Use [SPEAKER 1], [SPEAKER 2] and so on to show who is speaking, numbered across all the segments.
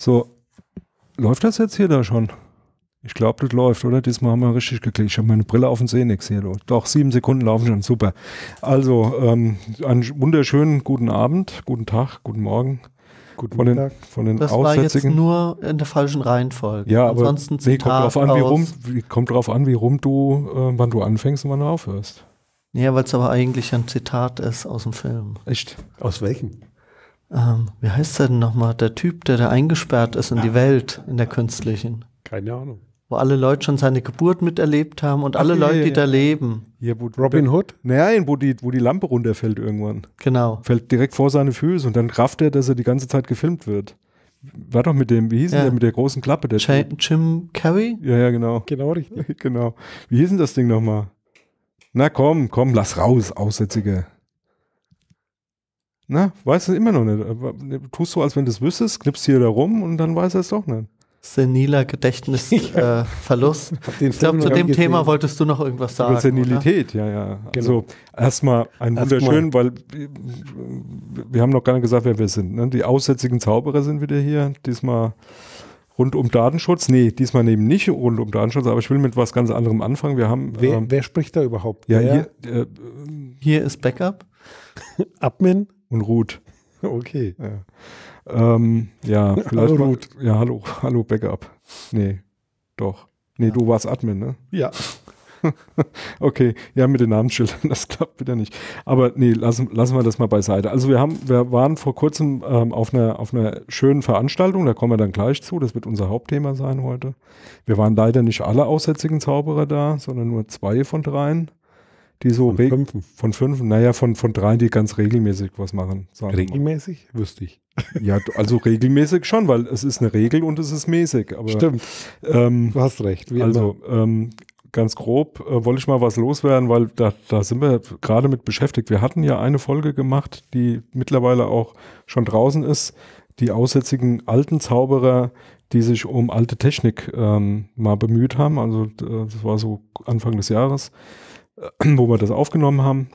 [SPEAKER 1] So, läuft das jetzt hier da schon? Ich glaube, das läuft, oder? Diesmal haben wir richtig geklickt. Ich habe meine Brille auf und sehe nichts hier. Doch, sieben Sekunden laufen schon. Super. Also, ähm, einen wunderschönen guten Abend, guten Tag, guten Morgen. Guten von den, Tag. Von den das war jetzt
[SPEAKER 2] nur in der falschen Reihenfolge. Ja, aber Ansonsten nee, kommt drauf, an, wie rum,
[SPEAKER 1] kommt drauf an, wie rum du, äh, wann du anfängst und wann du aufhörst.
[SPEAKER 2] Ja, weil es aber eigentlich ein Zitat ist aus dem Film. Echt? Aus welchem? ähm, wie heißt der denn nochmal, der Typ, der da eingesperrt ist in ja. die ah. Welt, in der künstlichen. Keine Ahnung. Wo alle Leute schon seine Geburt miterlebt haben und Ach, alle ja, Leute, ja, die da leben. Hier, wo Robin Hood?
[SPEAKER 1] Nein, wo die, wo die Lampe runterfällt irgendwann. Genau. Fällt direkt vor seine Füße und dann rafft er, dass er die ganze Zeit gefilmt wird. War doch mit dem, wie hieß ja. der mit der großen Klappe? Der Ch Jim Carrey? Ja, ja, genau. Genau, richtig. genau. Wie hieß denn das Ding nochmal? Na komm, komm, lass raus, Aussätzige. Na, weißt du immer noch nicht. Tust du, als wenn du es wüsstest, knippst hier da rum und
[SPEAKER 2] dann weiß er es doch nicht. Seniler Gedächtnisverlust. äh, ich glaube, zu dem Thema wolltest du noch irgendwas sagen. Über Senilität, oder? ja, ja. Genau. Also genau. erstmal ein erst wunderschön, weil
[SPEAKER 1] wir haben noch gar nicht gesagt, wer wir sind. Ne? Die aussätzigen Zauberer sind wieder hier. Diesmal rund um Datenschutz. Nee, diesmal eben nicht rund um Datenschutz, aber ich will mit was ganz anderem anfangen. Wir haben. Wer, ähm, wer spricht da überhaupt? Ja, hier, äh, hier ist Backup. Admin. Und Ruth.
[SPEAKER 3] Okay. Ja,
[SPEAKER 1] ähm, ja vielleicht hallo, mal, Ruth. Ja, hallo, hallo, Backup. Nee, doch. Nee, ja. du warst Admin, ne? Ja. okay, ja, mit den Namensschildern, das klappt wieder nicht. Aber nee, lassen, lassen wir das mal beiseite. Also wir haben, wir waren vor kurzem ähm, auf, einer, auf einer schönen Veranstaltung, da kommen wir dann gleich zu, das wird unser Hauptthema sein heute. Wir waren leider nicht alle aussätzigen Zauberer da, sondern nur zwei von dreien die so von fünf, von fünf, naja, von, von drei, die ganz regelmäßig was machen. regelmäßig? Wüsste ich. Ja, also regelmäßig schon, weil es ist eine Regel und es ist mäßig. Aber, Stimmt. Ähm, du hast recht. Wie also ähm, ganz grob äh, wollte ich mal was loswerden, weil da, da sind wir gerade mit beschäftigt. Wir hatten ja eine Folge gemacht, die mittlerweile auch schon draußen ist. Die aussätzigen alten Zauberer, die sich um alte Technik ähm, mal bemüht haben. Also äh, das war so Anfang des Jahres. Äh, wo wir das aufgenommen haben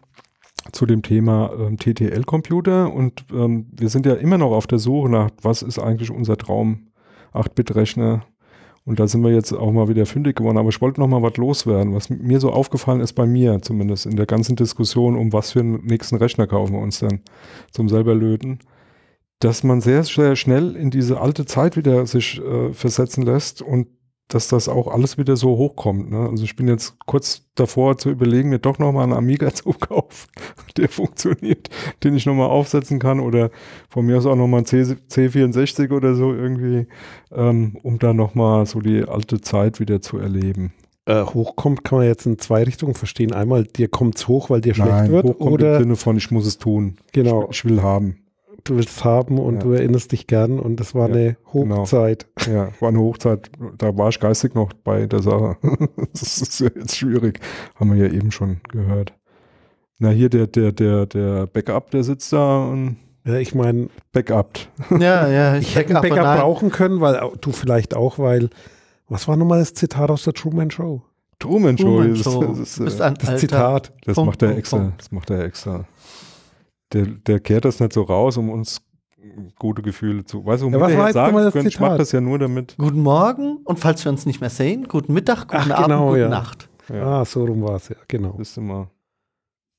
[SPEAKER 1] zu dem Thema ähm, TTL-Computer und ähm, wir sind ja immer noch auf der Suche nach, was ist eigentlich unser Traum 8-Bit-Rechner und da sind wir jetzt auch mal wieder fündig geworden, aber ich wollte noch mal was loswerden, was mir so aufgefallen ist bei mir zumindest in der ganzen Diskussion, um was für einen nächsten Rechner kaufen wir uns denn zum selber löten, dass man sehr, sehr schnell in diese alte Zeit wieder sich äh, versetzen lässt und dass das auch alles wieder so hochkommt. Ne? Also ich bin jetzt kurz davor zu überlegen, mir doch nochmal einen Amiga zu kaufen, der funktioniert, den ich nochmal aufsetzen kann oder von mir aus auch nochmal ein C C64 oder so irgendwie, ähm, um da nochmal so die alte Zeit wieder zu erleben. Äh, hochkommt kann man jetzt in zwei Richtungen verstehen. Einmal, dir kommt es hoch, weil dir Nein, schlecht wird. oder im Sinne von, ich muss es tun. Genau. ich, ich will haben du willst haben und ja. du
[SPEAKER 3] erinnerst dich gern und das war ja, eine genau.
[SPEAKER 1] Hochzeit. Genau. Ja, war eine Hochzeit. Da war ich geistig noch bei der Sache. das ist ja jetzt schwierig. Haben wir ja eben schon gehört. Na, hier der, der, der, der Backup, der sitzt da und ja, ich meine, Backup.
[SPEAKER 2] Ja, ja, ich, ich hätte Backup brauchen
[SPEAKER 3] können, weil du vielleicht auch, weil was war nochmal das Zitat aus der Truman Show? Truman Show, Truman Show. Das, äh, das, das, das Zitat. Das Punkt, macht er extra.
[SPEAKER 1] Das macht er extra der, der kehrt das nicht so raus, um uns gute Gefühle zu. Weißt du, ja, was war jetzt sagen können, ich mache das
[SPEAKER 2] ja nur damit. Guten Morgen und falls wir uns nicht mehr sehen, guten Mittag, guten Ach, Abend, genau, gute ja. Nacht.
[SPEAKER 1] Ja. Ah, so rum war es ja, genau. Ist immer.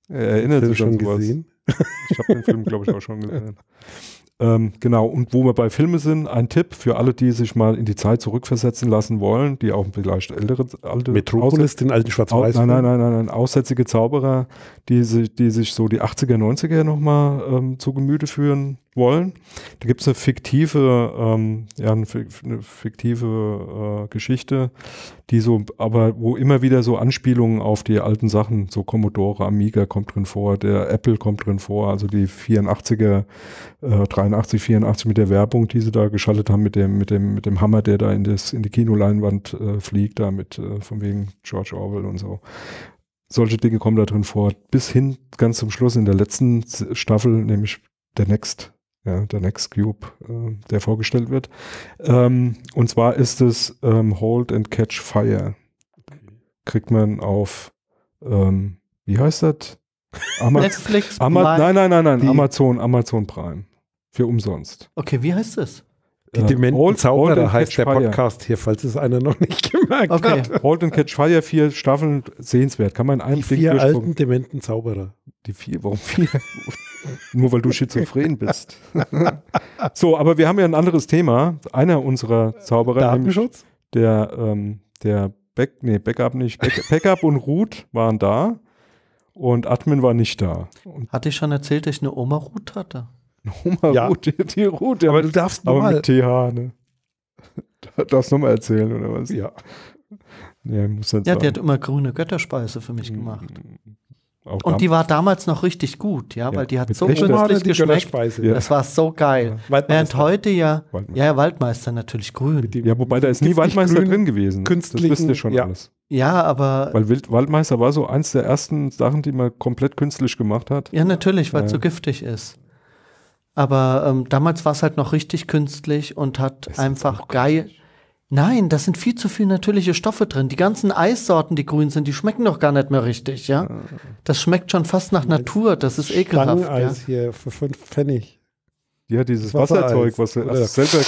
[SPEAKER 1] Er erinnert sich schon gesehen. Ich habe den Film, glaube ich, auch schon gesehen. Ähm, genau, und wo wir bei Filmen sind, ein Tipp für alle, die sich mal in die Zeit zurückversetzen lassen wollen, die auch vielleicht ältere alte Metropolis, den alten schwarz weiß nein, nein, nein, nein, nein, aussätzige Zauberer, die, die sich so die 80er, 90er nochmal ähm, zu Gemüte führen wollen. Da gibt es eine fiktive, ähm, ja, eine fiktive äh, Geschichte, die so, aber wo immer wieder so Anspielungen auf die alten Sachen, so Commodore, Amiga kommt drin vor, der Apple kommt drin vor, also die 84er, äh, 83, 84 mit der Werbung, die sie da geschaltet haben, mit dem, mit dem, mit dem Hammer, der da in, das, in die Kinoleinwand äh, fliegt, da mit, äh, von wegen George Orwell und so solche Dinge kommen da drin vor. Bis hin ganz zum Schluss in der letzten Staffel, nämlich der Next, ja, der Next Cube, äh, der vorgestellt wird. Ähm, und zwar ist es ähm, Hold and Catch Fire. Kriegt man auf, ähm, wie heißt das? Amaz Netflix. Ama nein, nein, nein, nein, Amazon, Amazon Prime. Für umsonst.
[SPEAKER 2] Okay, wie heißt das? Die ja. Dementen Old, Zauberer
[SPEAKER 1] Old heißt der Podcast hier, falls es einer noch nicht gemerkt okay. hat. Old and Catch Fire, vier Staffeln, sehenswert. Kann man in einem Die vier alten dementen Zauberer. Die vier, warum vier? Nur weil du schizophren bist. so, aber wir haben ja ein anderes Thema. Einer unserer Zauberer. Datenschutz? Der, ähm, der Back, nee, Backup nicht. Back, Backup und Root waren da und Admin war nicht da.
[SPEAKER 2] Und Hatte ich schon erzählt, dass ich eine Oma Root hatte? Hummer ja. Route, die Route. Aber du darfst aber ne? mal. mit
[SPEAKER 1] TH, ne? Du Darfst nochmal erzählen, oder was? Ja. Ja, muss halt ja sagen.
[SPEAKER 2] hat immer grüne Götterspeise für mich mhm. gemacht. Auch und die war damals noch richtig gut, ja, ja weil die hat so künstlich geschmeckt. Ja. Das war so geil. Während heute ja, Waldmeister. ja, Waldmeister natürlich grün. Ja, wobei da ist nie Waldmeister drin gewesen. Künstlich. Das wisst ihr schon ja. alles. Ja, aber.
[SPEAKER 1] Weil Wild Waldmeister war so eins der ersten Sachen, die man komplett künstlich gemacht hat. Ja, natürlich, weil es so
[SPEAKER 2] giftig ist. Aber ähm, damals war es halt noch richtig künstlich und hat ist einfach geil. Nein, da sind viel zu viel natürliche Stoffe drin. Die ganzen Eissorten, die grün sind, die schmecken doch gar nicht mehr richtig, ja? Ah. Das schmeckt schon fast nach Natur, das ist ekelhaft. ja?
[SPEAKER 3] hier für fünf Pfennig.
[SPEAKER 1] Ja, dieses Wassereis, Wasserzeug, was du selber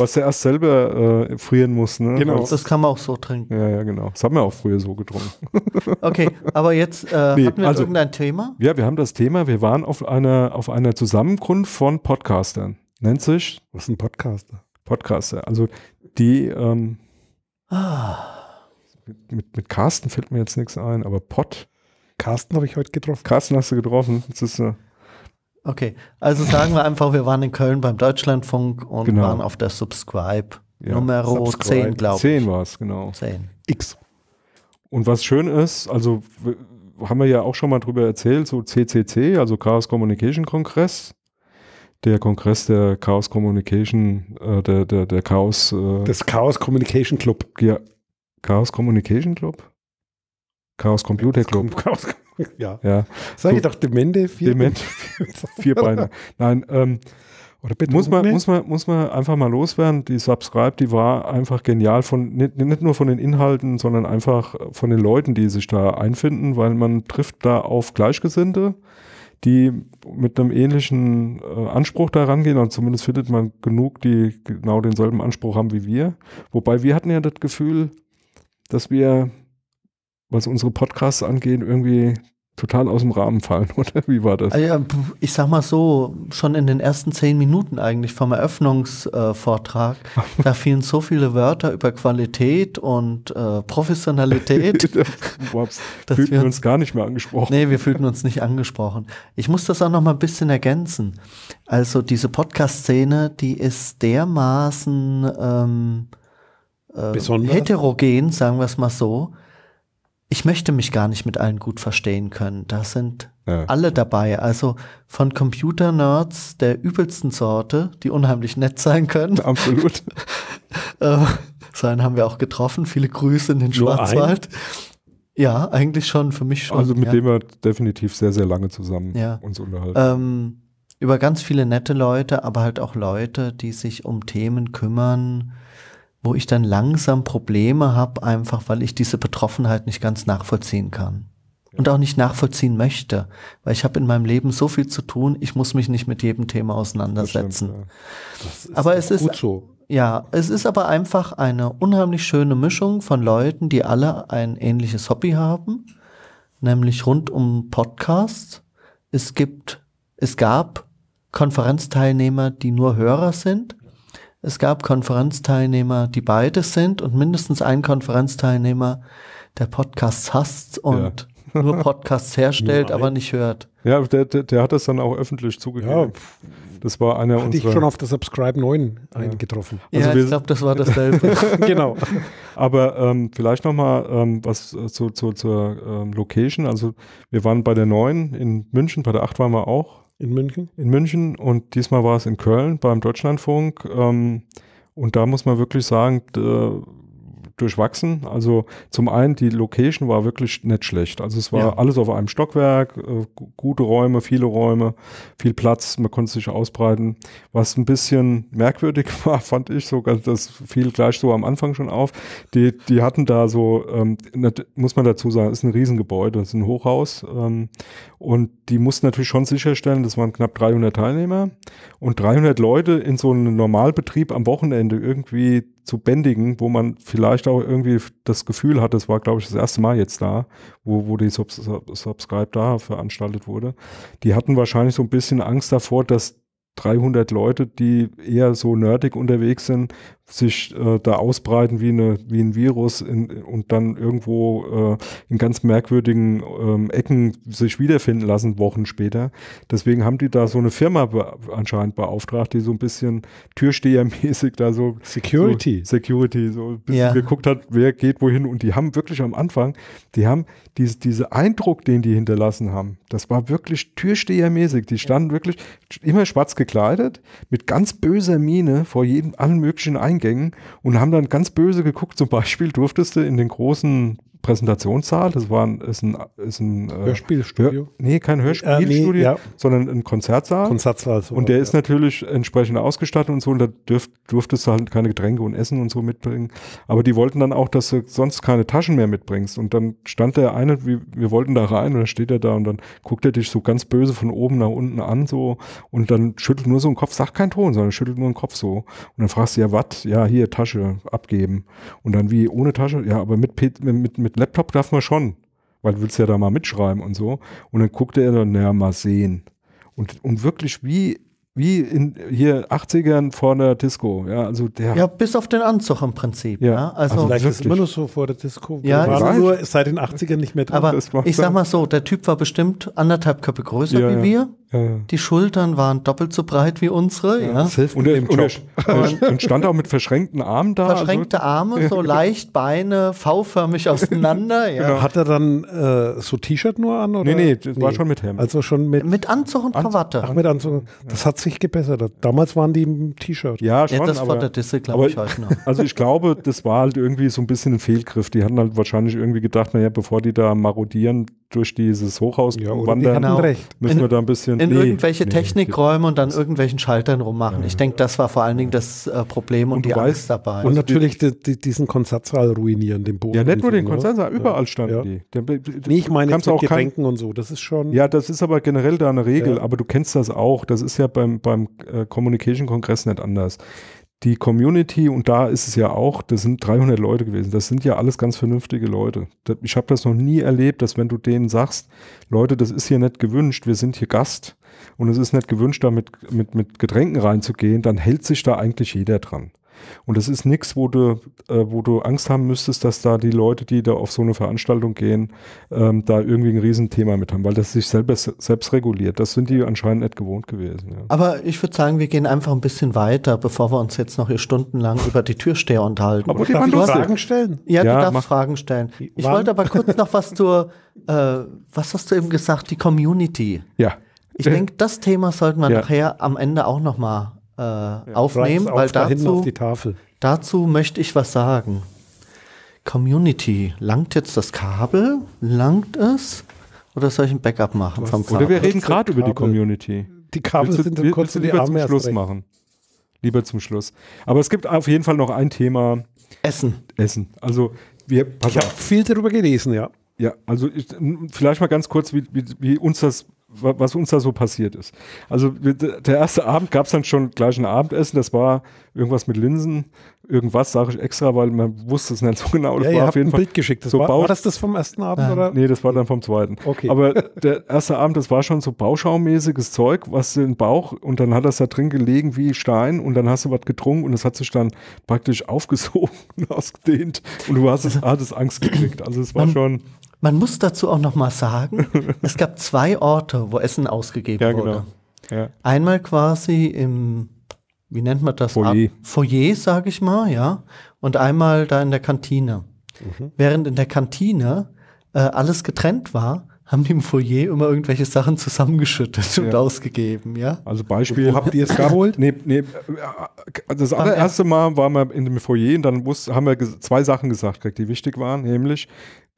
[SPEAKER 1] was er erst selber äh, frieren muss. Ne? Genau. Das kann man auch so trinken. Ja, ja, genau. Das haben wir auch früher so getrunken.
[SPEAKER 2] okay, aber jetzt äh, nee, hatten wir also, irgendein Thema?
[SPEAKER 1] Ja, wir haben das Thema. Wir waren auf einer, auf einer Zusammenkunft von Podcastern. Nennt sich? Was ist ein Podcaster? Podcaster. Also die. Ähm, ah. mit, mit Carsten fällt mir
[SPEAKER 2] jetzt nichts ein, aber Pod. Carsten habe ich heute getroffen. Carsten hast du getroffen. Das ist eine. Äh, Okay, also sagen wir einfach, wir waren in Köln beim Deutschlandfunk und genau. waren auf der Subscribe
[SPEAKER 1] ja, Numero 10, glaube ich. 10 war es, genau. 10. X. Und was schön ist, also haben wir ja auch schon mal drüber erzählt, so CCC, also Chaos Communication Kongress, der Kongress der Chaos Communication, äh, der, der, der Chaos. Äh, des Chaos Communication Club. Ja. Chaos Communication Club? Chaos Computer Club. Chaos Club. ja. ja. Sag ich doch, Demente, vier Demente, Vierbeiner. Nein, ähm, oder bitte muss man, muss man, muss man einfach mal loswerden. Die Subscribe, die war einfach genial von, nicht, nicht, nur von den Inhalten, sondern einfach von den Leuten, die sich da einfinden, weil man trifft da auf Gleichgesinnte, die mit einem ähnlichen äh, Anspruch da rangehen und also zumindest findet man genug, die genau denselben Anspruch haben wie wir. Wobei wir hatten ja das Gefühl, dass wir was
[SPEAKER 2] unsere Podcasts angeht, irgendwie total aus dem Rahmen fallen, oder? Wie war das? Ah ich sag mal so, schon in den ersten zehn Minuten eigentlich vom Eröffnungsvortrag, äh, da fielen so viele Wörter über Qualität und äh, Professionalität. das, dass fühlten wir uns, uns gar nicht mehr angesprochen. Nee, wir fühlten uns nicht angesprochen. Ich muss das auch noch mal ein bisschen ergänzen. Also diese Podcast-Szene, die ist dermaßen ähm, äh, heterogen, sagen wir es mal so, ich möchte mich gar nicht mit allen gut verstehen können. Da sind ja. alle dabei. Also von Computer-Nerds der übelsten Sorte, die unheimlich nett sein können. Absolut. äh, so einen haben wir auch getroffen. Viele Grüße in den Schwarzwald. Ja, eigentlich schon, für mich schon. Also mit ja. dem wir
[SPEAKER 1] definitiv sehr, sehr lange zusammen ja. uns unterhalten.
[SPEAKER 2] Ähm, über ganz viele nette Leute, aber halt auch Leute, die sich um Themen kümmern, wo ich dann langsam Probleme habe, einfach weil ich diese Betroffenheit nicht ganz nachvollziehen kann und auch nicht nachvollziehen möchte, weil ich habe in meinem Leben so viel zu tun, ich muss mich nicht mit jedem Thema auseinandersetzen. ja. aber es ist so. ja, es ist aber einfach eine unheimlich schöne Mischung von Leuten, die alle ein ähnliches Hobby haben, nämlich rund um Podcasts. Es gibt es gab Konferenzteilnehmer, die nur Hörer sind es gab Konferenzteilnehmer, die beides sind und mindestens ein Konferenzteilnehmer, der Podcasts hasst und ja. nur Podcasts herstellt, aber nicht hört. Ja, der, der, der, hat das dann auch öffentlich zugegeben. Ja. Das war einer Hatte unserer. ich schon
[SPEAKER 3] auf der Subscribe 9 ja. eingetroffen. Also ja, ich glaube, das war dasselbe. genau.
[SPEAKER 1] Aber ähm, vielleicht nochmal ähm, was äh, zu, zu, zur ähm, Location. Also, wir waren bei der 9 in München, bei der 8 waren wir auch in München? In München und diesmal war es in Köln beim Deutschlandfunk. Ähm, und da muss man wirklich sagen, durchwachsen. Also zum einen, die Location war wirklich nicht schlecht. Also es war ja. alles auf einem Stockwerk, äh, gute Räume, viele Räume, viel Platz, man konnte sich ausbreiten. Was ein bisschen merkwürdig war, fand ich sogar, das fiel gleich so am Anfang schon auf. Die, die hatten da so, ähm, muss man dazu sagen, ist ein Riesengebäude, ist ein Hochhaus. Ähm, und die mussten natürlich schon sicherstellen, das waren knapp 300 Teilnehmer und 300 Leute in so einem Normalbetrieb am Wochenende irgendwie zu bändigen, wo man vielleicht auch irgendwie das Gefühl hat, das war, glaube ich, das erste Mal jetzt da, wo, wo die Sub Subscribe da veranstaltet wurde. Die hatten wahrscheinlich so ein bisschen Angst davor, dass 300 Leute, die eher so nerdig unterwegs sind, sich äh, da ausbreiten wie, eine, wie ein Virus in, und dann irgendwo äh, in ganz merkwürdigen ähm, Ecken sich wiederfinden lassen, Wochen später. Deswegen haben die da so eine Firma be anscheinend beauftragt, die so ein bisschen türstehermäßig da so Security. So Security, so ein bisschen ja. geguckt hat, wer geht wohin. Und die haben wirklich am Anfang, die haben diese, diese Eindruck, den die hinterlassen haben, das war wirklich türstehermäßig. Die standen ja. wirklich immer schwarz gekleidet, mit ganz böser Miene vor jedem allen möglichen Eingang Eingängen und haben dann ganz böse geguckt. Zum Beispiel durftest du in den großen Präsentationssaal. Das war ein, ist ein, ist ein äh, Hörspielstudio. Hör, nee, kein Hörspielstudio, äh, nee, ja. sondern ein Konzertsaal. Konzertsaal. So und der ja. ist natürlich entsprechend ausgestattet und so. Und da dürft, durftest du halt keine Getränke und Essen und so mitbringen. Aber die wollten dann auch, dass du sonst keine Taschen mehr mitbringst. Und dann stand der eine, wir, wir wollten da rein und dann steht er da und dann guckt er dich so ganz böse von oben nach unten an so und dann schüttelt nur so den Kopf, sagt keinen Ton, sondern schüttelt nur den Kopf so. Und dann fragst du ja, was? Ja, hier Tasche abgeben. Und dann wie ohne Tasche? Ja, aber mit, mit, mit mit Laptop darf man schon, weil du willst ja da mal mitschreiben und so. Und dann guckte er dann, naja, mal sehen. Und, und wirklich wie wie in hier 80ern vor der Disco. Ja, also der ja
[SPEAKER 2] bis auf den Anzug im Prinzip. Ja, ja also, also vielleicht ist immer nur so vor der Disco. Ja, war nur seit den 80ern nicht mehr drin. Aber ich sag mal so, der Typ war bestimmt anderthalb Köpfe größer ja, wie ja. wir. Die Schultern waren doppelt so breit wie unsere. Ja, Das hilft und, er, und, er, und stand auch mit verschränkten Armen da. Verschränkte also- Arme, so leicht Beine, V-förmig auseinander. Ja. Genau. Hat er
[SPEAKER 3] dann äh, so T-Shirt nur an? Oder? Nee, nee, das nee. war schon mit Hemd. Also schon mit, mit Anzug und Krawatte. Ach, mit Anzug. Das hat sich sich gebessert hat. Damals waren die im T-Shirt. Ja, schon, ja, das aber, fordert Disse, glaube ich, heute
[SPEAKER 1] noch. Genau. Also ich glaube, das war halt irgendwie so ein bisschen ein Fehlgriff. Die hatten halt wahrscheinlich irgendwie gedacht, naja, bevor die da marodieren, durch dieses Hochhaus ja, wandern. Genau. Recht. Müssen in, wir da ein bisschen in nee, irgendwelche nee,
[SPEAKER 2] Technikräume und dann irgendwelchen Schaltern rummachen. Ja, ich denke, das war vor allen Dingen das äh, Problem und, und die Angst dabei. Und natürlich
[SPEAKER 3] die, die, diesen Konzertsaal ruinieren, den Boden. Ja, nicht nur den Konzertsaal, überall standen ja. die. Der, der, nee, ich meine jetzt auch Getränken und so, das ist schon... Ja,
[SPEAKER 1] das ist aber generell da eine Regel, aber du kennst das auch. Das ist ja beim, beim äh, Communication-Kongress nicht anders die Community, und da ist es ja auch, das sind 300 Leute gewesen, das sind ja alles ganz vernünftige Leute. Ich habe das noch nie erlebt, dass wenn du denen sagst, Leute, das ist hier nicht gewünscht, wir sind hier Gast und es ist nicht gewünscht, da mit, mit, mit Getränken reinzugehen, dann hält sich da eigentlich jeder dran. Und das ist nichts, wo du, äh, wo du Angst haben müsstest, dass da die Leute, die da auf so eine Veranstaltung gehen, ähm, da irgendwie ein Riesenthema mit haben, weil das sich selber, selbst reguliert. Das sind die anscheinend nicht gewohnt
[SPEAKER 2] gewesen. Ja. Aber ich würde sagen, wir gehen einfach ein bisschen weiter, bevor wir uns jetzt noch hier stundenlang über die Türsteher unterhalten. Aber die darf du Fragen stellen? Ja, ja du darfst Fragen stellen. Ich Wann? wollte aber kurz noch was zur, äh, was hast du eben gesagt, die Community. Ja. Ich denke, das Thema sollten wir ja. nachher am Ende auch nochmal äh, ja, aufnehmen, auf, weil dazu, dazu möchte ich was sagen. Community, langt jetzt das Kabel? Langt es? Oder soll ich ein Backup machen was? vom Kabel? Oder wir reden gerade über die Community. Die
[SPEAKER 1] Kabel willst sind du, kurz die lieber Arme zum Schluss recht. machen. Lieber zum Schluss. Aber es gibt auf jeden Fall noch ein Thema. Essen. Essen. Also wir, ich habe viel darüber gelesen, ja. Ja, also ich, vielleicht mal ganz kurz, wie, wie, wie uns das was uns da so passiert ist. Also der erste Abend gab es dann schon gleich ein Abendessen, das war irgendwas mit Linsen, irgendwas sage ich extra, weil man wusste es nicht so genau. Das ja, war auf jeden Fall Bild geschickt. Das so war, war, das das vom ersten Abend? Ja. Oder? Nee, das war dann vom zweiten. Okay. Aber der erste Abend, das war schon so Bauschaumäßiges Zeug, was den Bauch und dann hat das da drin gelegen wie Stein und dann hast du was getrunken und es hat sich dann praktisch
[SPEAKER 2] aufgesogen und ausgedehnt und du hast es, hattest Angst gekriegt. Also es war schon... Man muss dazu auch noch mal sagen, es gab zwei Orte, wo Essen ausgegeben ja, wurde. Genau. Ja. Einmal quasi im, wie nennt man das? Foyer, Foyer sage ich mal, ja. Und einmal da in der Kantine. Mhm. Während in der Kantine äh, alles getrennt war, haben die im Foyer immer irgendwelche Sachen zusammengeschüttet ja. und ausgegeben, ja? Also Beispiel. Wo habt ihr es geholt? nee, nee, äh, das allererste Mal waren wir in dem
[SPEAKER 1] Foyer und dann haben wir zwei Sachen gesagt, die wichtig waren, nämlich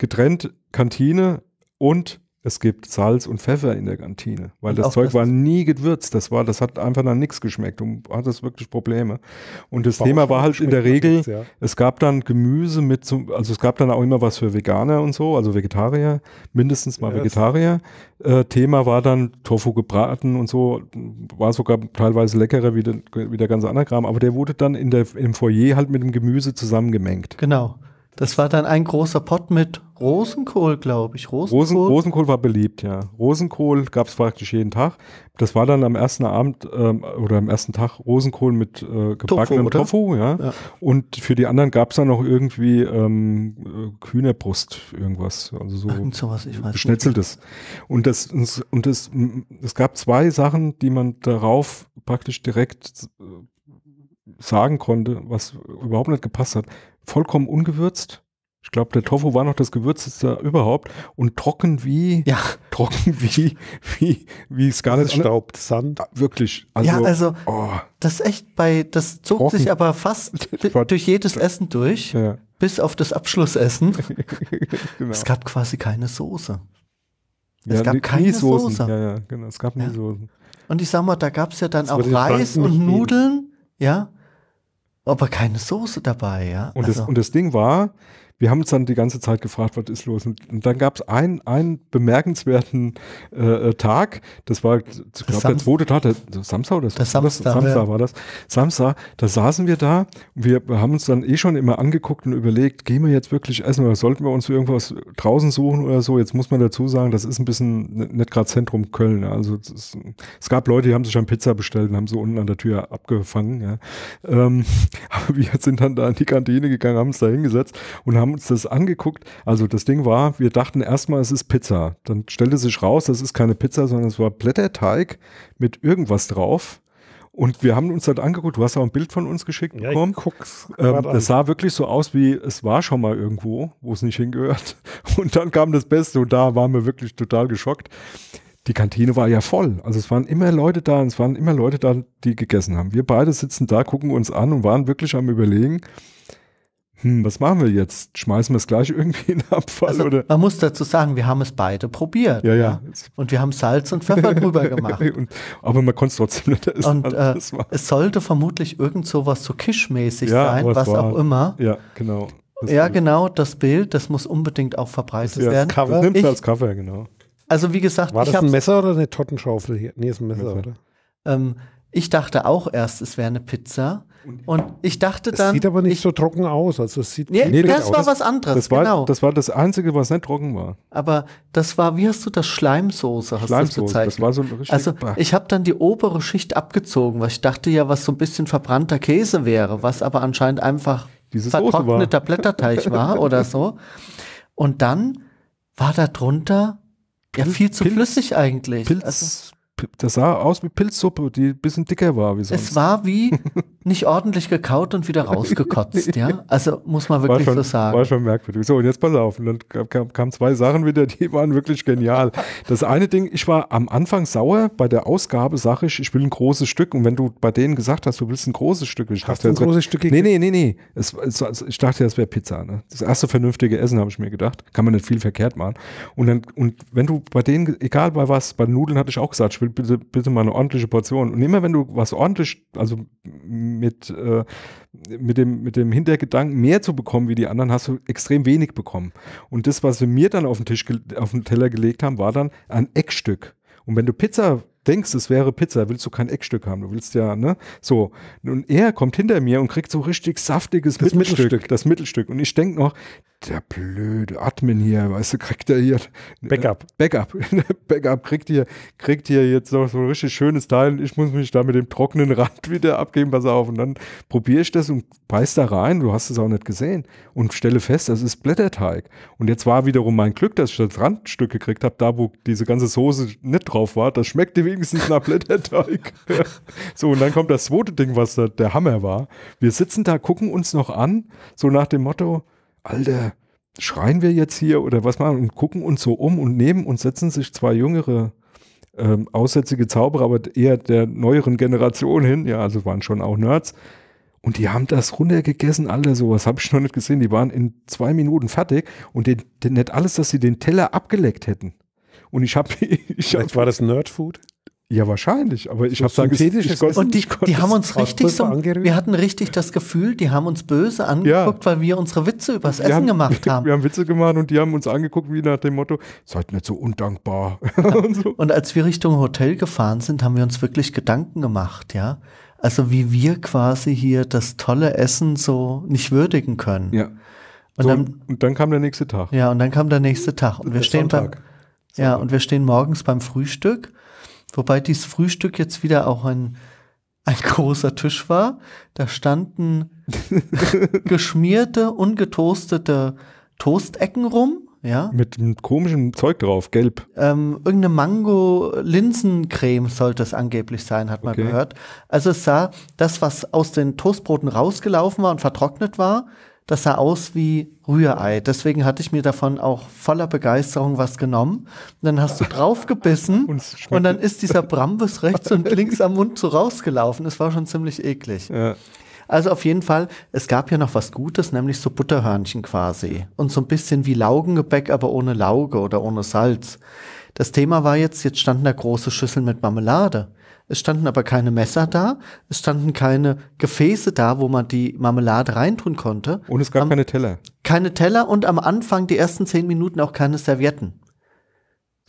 [SPEAKER 1] getrennt Kantine und es gibt Salz und Pfeffer in der Kantine, weil das Zeug das war nie gewürzt. Das war, das hat einfach dann nichts geschmeckt und hat das wirklich Probleme. Und das Bauch Thema war halt in der Regel, nichts, ja. es gab dann Gemüse mit, zum, also es gab dann auch immer was für Veganer und so, also Vegetarier, mindestens mal ja, Vegetarier. Äh, Thema war dann Tofu gebraten und so, war sogar teilweise leckerer wie, de, wie der ganze andere Kram, aber der wurde dann in der, im Foyer halt mit dem Gemüse zusammengemengt.
[SPEAKER 2] Genau. Das war dann ein großer Pott mit Rosenkohl, glaube ich. Rosenkohl. Rosen, Rosenkohl
[SPEAKER 1] war beliebt, ja. Rosenkohl gab es praktisch jeden Tag. Das war dann am ersten Abend ähm, oder am ersten Tag Rosenkohl mit äh, gebackenem Tofu, Tofu ja. ja. Und für die anderen gab es dann noch irgendwie ähm, äh, Kühnerbrust, irgendwas. Also so Irgend sowas, ich weiß Schnitzeltes. Und, das, und das, es gab zwei Sachen, die man darauf praktisch direkt äh, sagen konnte, was überhaupt nicht gepasst hat vollkommen ungewürzt. Ich glaube, der Tofu war noch das gewürzteste überhaupt und trocken wie ja. trocken wie wie wie Scarlet also Sand. Ah, wirklich. Also, ja, also oh.
[SPEAKER 2] das echt bei das zog trocken. sich aber fast durch jedes Essen durch, ja. bis auf das Abschlussessen. genau. Es gab quasi keine Soße. Es ja, gab nie, keine nie Soße. Ja, ja, genau. Es gab nie Soßen. Und ich sag mal, da gab es ja dann das auch Reis und Nudeln, ja aber keine Soße
[SPEAKER 1] dabei, ja. Und, also. das, und das Ding war, wir haben uns dann die ganze Zeit gefragt, was ist los? Und, und dann gab es einen, einen bemerkenswerten äh, äh, Tag, das war, ich glaube, der zweite Tag, der, der Samstag oder der Samstag, Samstag war das. Samstag, da saßen wir da und wir haben uns dann eh schon immer angeguckt und überlegt, gehen wir jetzt wirklich essen oder sollten wir uns irgendwas draußen suchen oder so? Jetzt muss man dazu sagen, das ist ein bisschen nicht gerade Zentrum Köln. Ne? Also ist, es gab Leute, die haben sich schon Pizza bestellt und haben so unten an der Tür abgefangen. Ja. Ähm, aber wir sind dann da in die Kantine gegangen, haben uns da hingesetzt und haben haben uns das angeguckt. Also das Ding war, wir dachten erstmal, es ist Pizza. Dann stellte sich raus, das ist keine Pizza, sondern es war Blätterteig mit irgendwas drauf. Und wir haben uns das halt angeguckt. Du hast auch ein Bild von uns geschickt ja, bekommen. Ähm, das sah wirklich so aus, wie es war schon mal irgendwo, wo es nicht hingehört. Und dann kam das Beste und da waren wir wirklich total geschockt. Die Kantine war ja voll. Also es waren immer Leute da und es waren immer Leute da, die gegessen haben. Wir beide sitzen da, gucken uns an und waren wirklich am Überlegen,
[SPEAKER 2] hm, was machen wir jetzt? Schmeißen wir es gleich irgendwie in den Abfall? Also, oder? Man muss dazu sagen, wir haben es beide probiert. Ja, ja. Und wir haben Salz und Pfeffer drüber gemacht. Und, aber man
[SPEAKER 1] konnte es trotzdem nicht essen.
[SPEAKER 2] Und äh, es sollte vermutlich irgend sowas so kischmäßig ja, sein, was war. auch immer. Ja, genau. Das ja, genau, das Bild, das muss unbedingt auch verbreitet das werden. Cover. Das nimmst als Kaffee, genau. Also wie gesagt, war das ein Messer oder eine Tottenschaufel hier? Nee, ist ein Messer, Messer. oder? Ähm, ich dachte auch erst, es wäre eine Pizza. Und ich dachte dann. Das sieht aber nicht ich, so trocken aus. Also es sieht nee, nee das aus. war was anderes. Das war, genau. das war das Einzige, was nicht trocken war. Aber das war, wie hast du das Schleimsoße, hast Schleimsoße, du bezeichnet? Das war so richtig also ich habe dann die obere Schicht abgezogen, weil ich dachte ja, was so ein bisschen verbrannter Käse wäre, was aber anscheinend einfach Diese vertrockneter war. Blätterteig war oder so. Und dann war da drunter ja viel zu Pilz, flüssig eigentlich. Pilz, also, das sah aus wie Pilzsuppe, die ein bisschen dicker war. Wie sonst. Es war wie nicht ordentlich gekaut und wieder rausgekotzt,
[SPEAKER 1] ja. Also muss man wirklich schon, so sagen. War schon merkwürdig. So, und jetzt pass auf. Und dann kamen kam zwei Sachen wieder, die waren wirklich genial. Das eine Ding, ich war am Anfang sauer, bei der Ausgabe sage ich, ich will ein großes Stück. Und wenn du bei denen gesagt hast, du willst ein großes Stück, ich hast dachte, ein großes Stück Nee, nee, nee, nee. Es, es, es, ich dachte, das wäre Pizza. Ne? Das erste vernünftige Essen, habe ich mir gedacht. Kann man nicht viel verkehrt machen. Und, dann, und wenn du bei denen, egal bei was, bei Nudeln hatte ich auch gesagt, ich will bitte, bitte mal eine ordentliche Portion. Und immer wenn du was ordentlich, also mit, äh, mit, dem, mit dem Hintergedanken mehr zu bekommen wie die anderen, hast du extrem wenig bekommen. Und das, was sie mir dann auf den Tisch, auf den Teller gelegt haben, war dann ein Eckstück. Und wenn du Pizza denkst, es wäre Pizza, willst du kein Eckstück haben. Du willst ja, ne? So. Und er kommt hinter mir und kriegt so richtig saftiges das Mittelstück, Mittelstück. Das Mittelstück. Und ich denke noch, der blöde Admin hier, weißt du, kriegt er hier Backup. Backup. Backup kriegt hier, kriegt hier jetzt noch so ein richtig schönes Teil. Ich muss mich da mit dem trockenen Rand wieder abgeben, pass auf. Und dann probiere ich das und beiß da rein. Du hast es auch nicht gesehen. Und stelle fest, das ist Blätterteig. Und jetzt war wiederum mein Glück, dass ich das Randstück gekriegt habe, da wo diese ganze Soße nicht drauf war. Das schmeckte wenigstens nach Blätterteig. so, und dann kommt das zweite Ding, was da der Hammer war. Wir sitzen da, gucken uns noch an, so nach dem Motto, Alter, schreien wir jetzt hier oder was machen und gucken uns so um und neben uns setzen sich zwei jüngere ähm, aussätzige Zauberer, aber eher der neueren Generation hin, ja, also waren schon auch Nerds. Und die haben das runtergegessen, Alter, sowas habe ich noch nicht gesehen. Die waren in zwei Minuten fertig und den, den, nicht alles, dass sie den Teller abgeleckt hätten. Und ich habe. Ich hab, war das Nerdfood? Ja, wahrscheinlich, aber ich habe da synthetisches und die, die haben uns richtig so,
[SPEAKER 2] wir hatten richtig das Gefühl, die haben uns böse angeguckt, ja. weil wir unsere Witze übers wir Essen haben, gemacht
[SPEAKER 1] haben. Wir haben Witze gemacht und die haben uns angeguckt wie nach dem Motto, seid nicht so undankbar.
[SPEAKER 2] Ja. und, so. und als wir Richtung Hotel gefahren sind, haben wir uns wirklich Gedanken gemacht, ja? Also wie wir quasi hier das tolle Essen so nicht würdigen können. Ja. Und, so, dann, und dann kam der nächste Tag. Ja, und dann kam der nächste Tag und wir stehen beim Ja, und wir stehen morgens beim Frühstück Wobei dieses Frühstück jetzt wieder auch ein, ein großer Tisch war. Da standen geschmierte, ungetoastete Toastecken rum. Ja. Mit einem komischen Zeug drauf, gelb. Ähm, irgendeine Mango-Linsencreme sollte es angeblich sein, hat man okay. gehört. Also es sah das, was aus den Toastbroten rausgelaufen war und vertrocknet war, das sah aus wie Rührei. Deswegen hatte ich mir davon auch voller Begeisterung was genommen. Und dann hast du draufgebissen und dann ist dieser Brambus rechts und links am Mund so rausgelaufen. Es war schon ziemlich eklig. Ja. Also auf jeden Fall, es gab ja noch was Gutes, nämlich so Butterhörnchen quasi. Und so ein bisschen wie Laugengebäck, aber ohne Lauge oder ohne Salz. Das Thema war jetzt, jetzt stand eine große Schüssel mit Marmelade. Es standen aber keine Messer da, es standen keine Gefäße da, wo man die Marmelade reintun konnte. Und es gab am, keine Teller. Keine Teller und am Anfang die ersten zehn Minuten auch keine Servietten.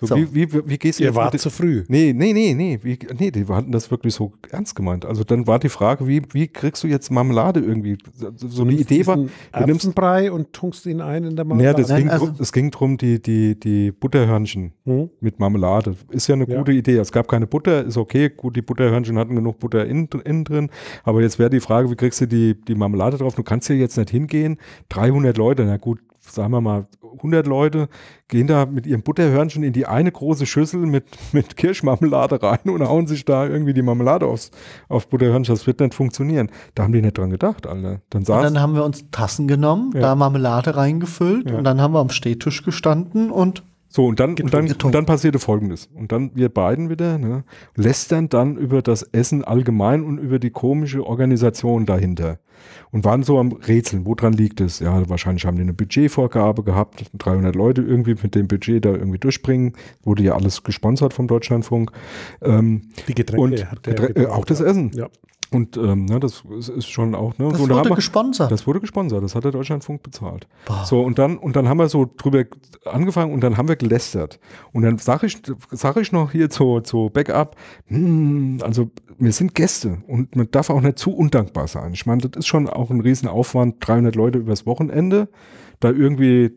[SPEAKER 2] So, so. Wie, wie, wie gehst du Ihr wart zu
[SPEAKER 1] früh. Nee, nee, nee, nee, wie, nee, die hatten das wirklich so ernst gemeint. Also dann war die Frage, wie, wie kriegst du jetzt Marmelade irgendwie? So eine Idee war, du nimmst
[SPEAKER 3] einen Brei und tunkst ihn ein in der Marmelade. Naja, also das ging,
[SPEAKER 1] also, ging drum, die, die, die Butterhörnchen hm? mit Marmelade. Ist ja eine ja. gute Idee. Es gab keine Butter, ist okay, gut, die Butterhörnchen hatten genug Butter innen, innen drin. Aber jetzt wäre die Frage, wie kriegst du die, die Marmelade drauf? Du kannst hier jetzt nicht hingehen, 300 Leute, na gut, sagen wir mal, 100 Leute gehen da mit ihrem Butterhörnchen in die eine große Schüssel mit, mit Kirschmarmelade rein und hauen sich da irgendwie die Marmelade aufs, auf Butterhörnchen. Das wird nicht funktionieren. Da haben die nicht dran gedacht, alle. Dann, saß und dann
[SPEAKER 2] haben wir uns Tassen genommen, ja. da Marmelade reingefüllt ja. und dann haben wir am Stehtisch gestanden und so, und dann, und, dann, und dann passierte Folgendes. Und dann wir beiden wieder, ne, lästern dann über
[SPEAKER 1] das Essen allgemein und über die komische Organisation dahinter. Und waren so am Rätseln, woran liegt es? Ja, wahrscheinlich haben die eine Budgetvorgabe gehabt, 300 Leute irgendwie mit dem Budget da irgendwie durchbringen. Wurde ja alles gesponsert vom Deutschlandfunk. Ähm, die Getränke. Und äh, Getränke, auch das Essen. Ja. Und ähm, ne, das ist schon auch, ne? Das so, wurde da gesponsert. das wurde gesponsert, das hat der Deutschlandfunk bezahlt. Boah. So, und dann, und dann haben wir so drüber angefangen und dann haben wir gelästert. Und dann sage ich, sag ich noch hier zu, zu Backup, hm, also wir sind Gäste und man darf auch nicht zu undankbar sein. Ich meine, das ist schon auch ein Riesenaufwand, 300 Leute übers Wochenende, da irgendwie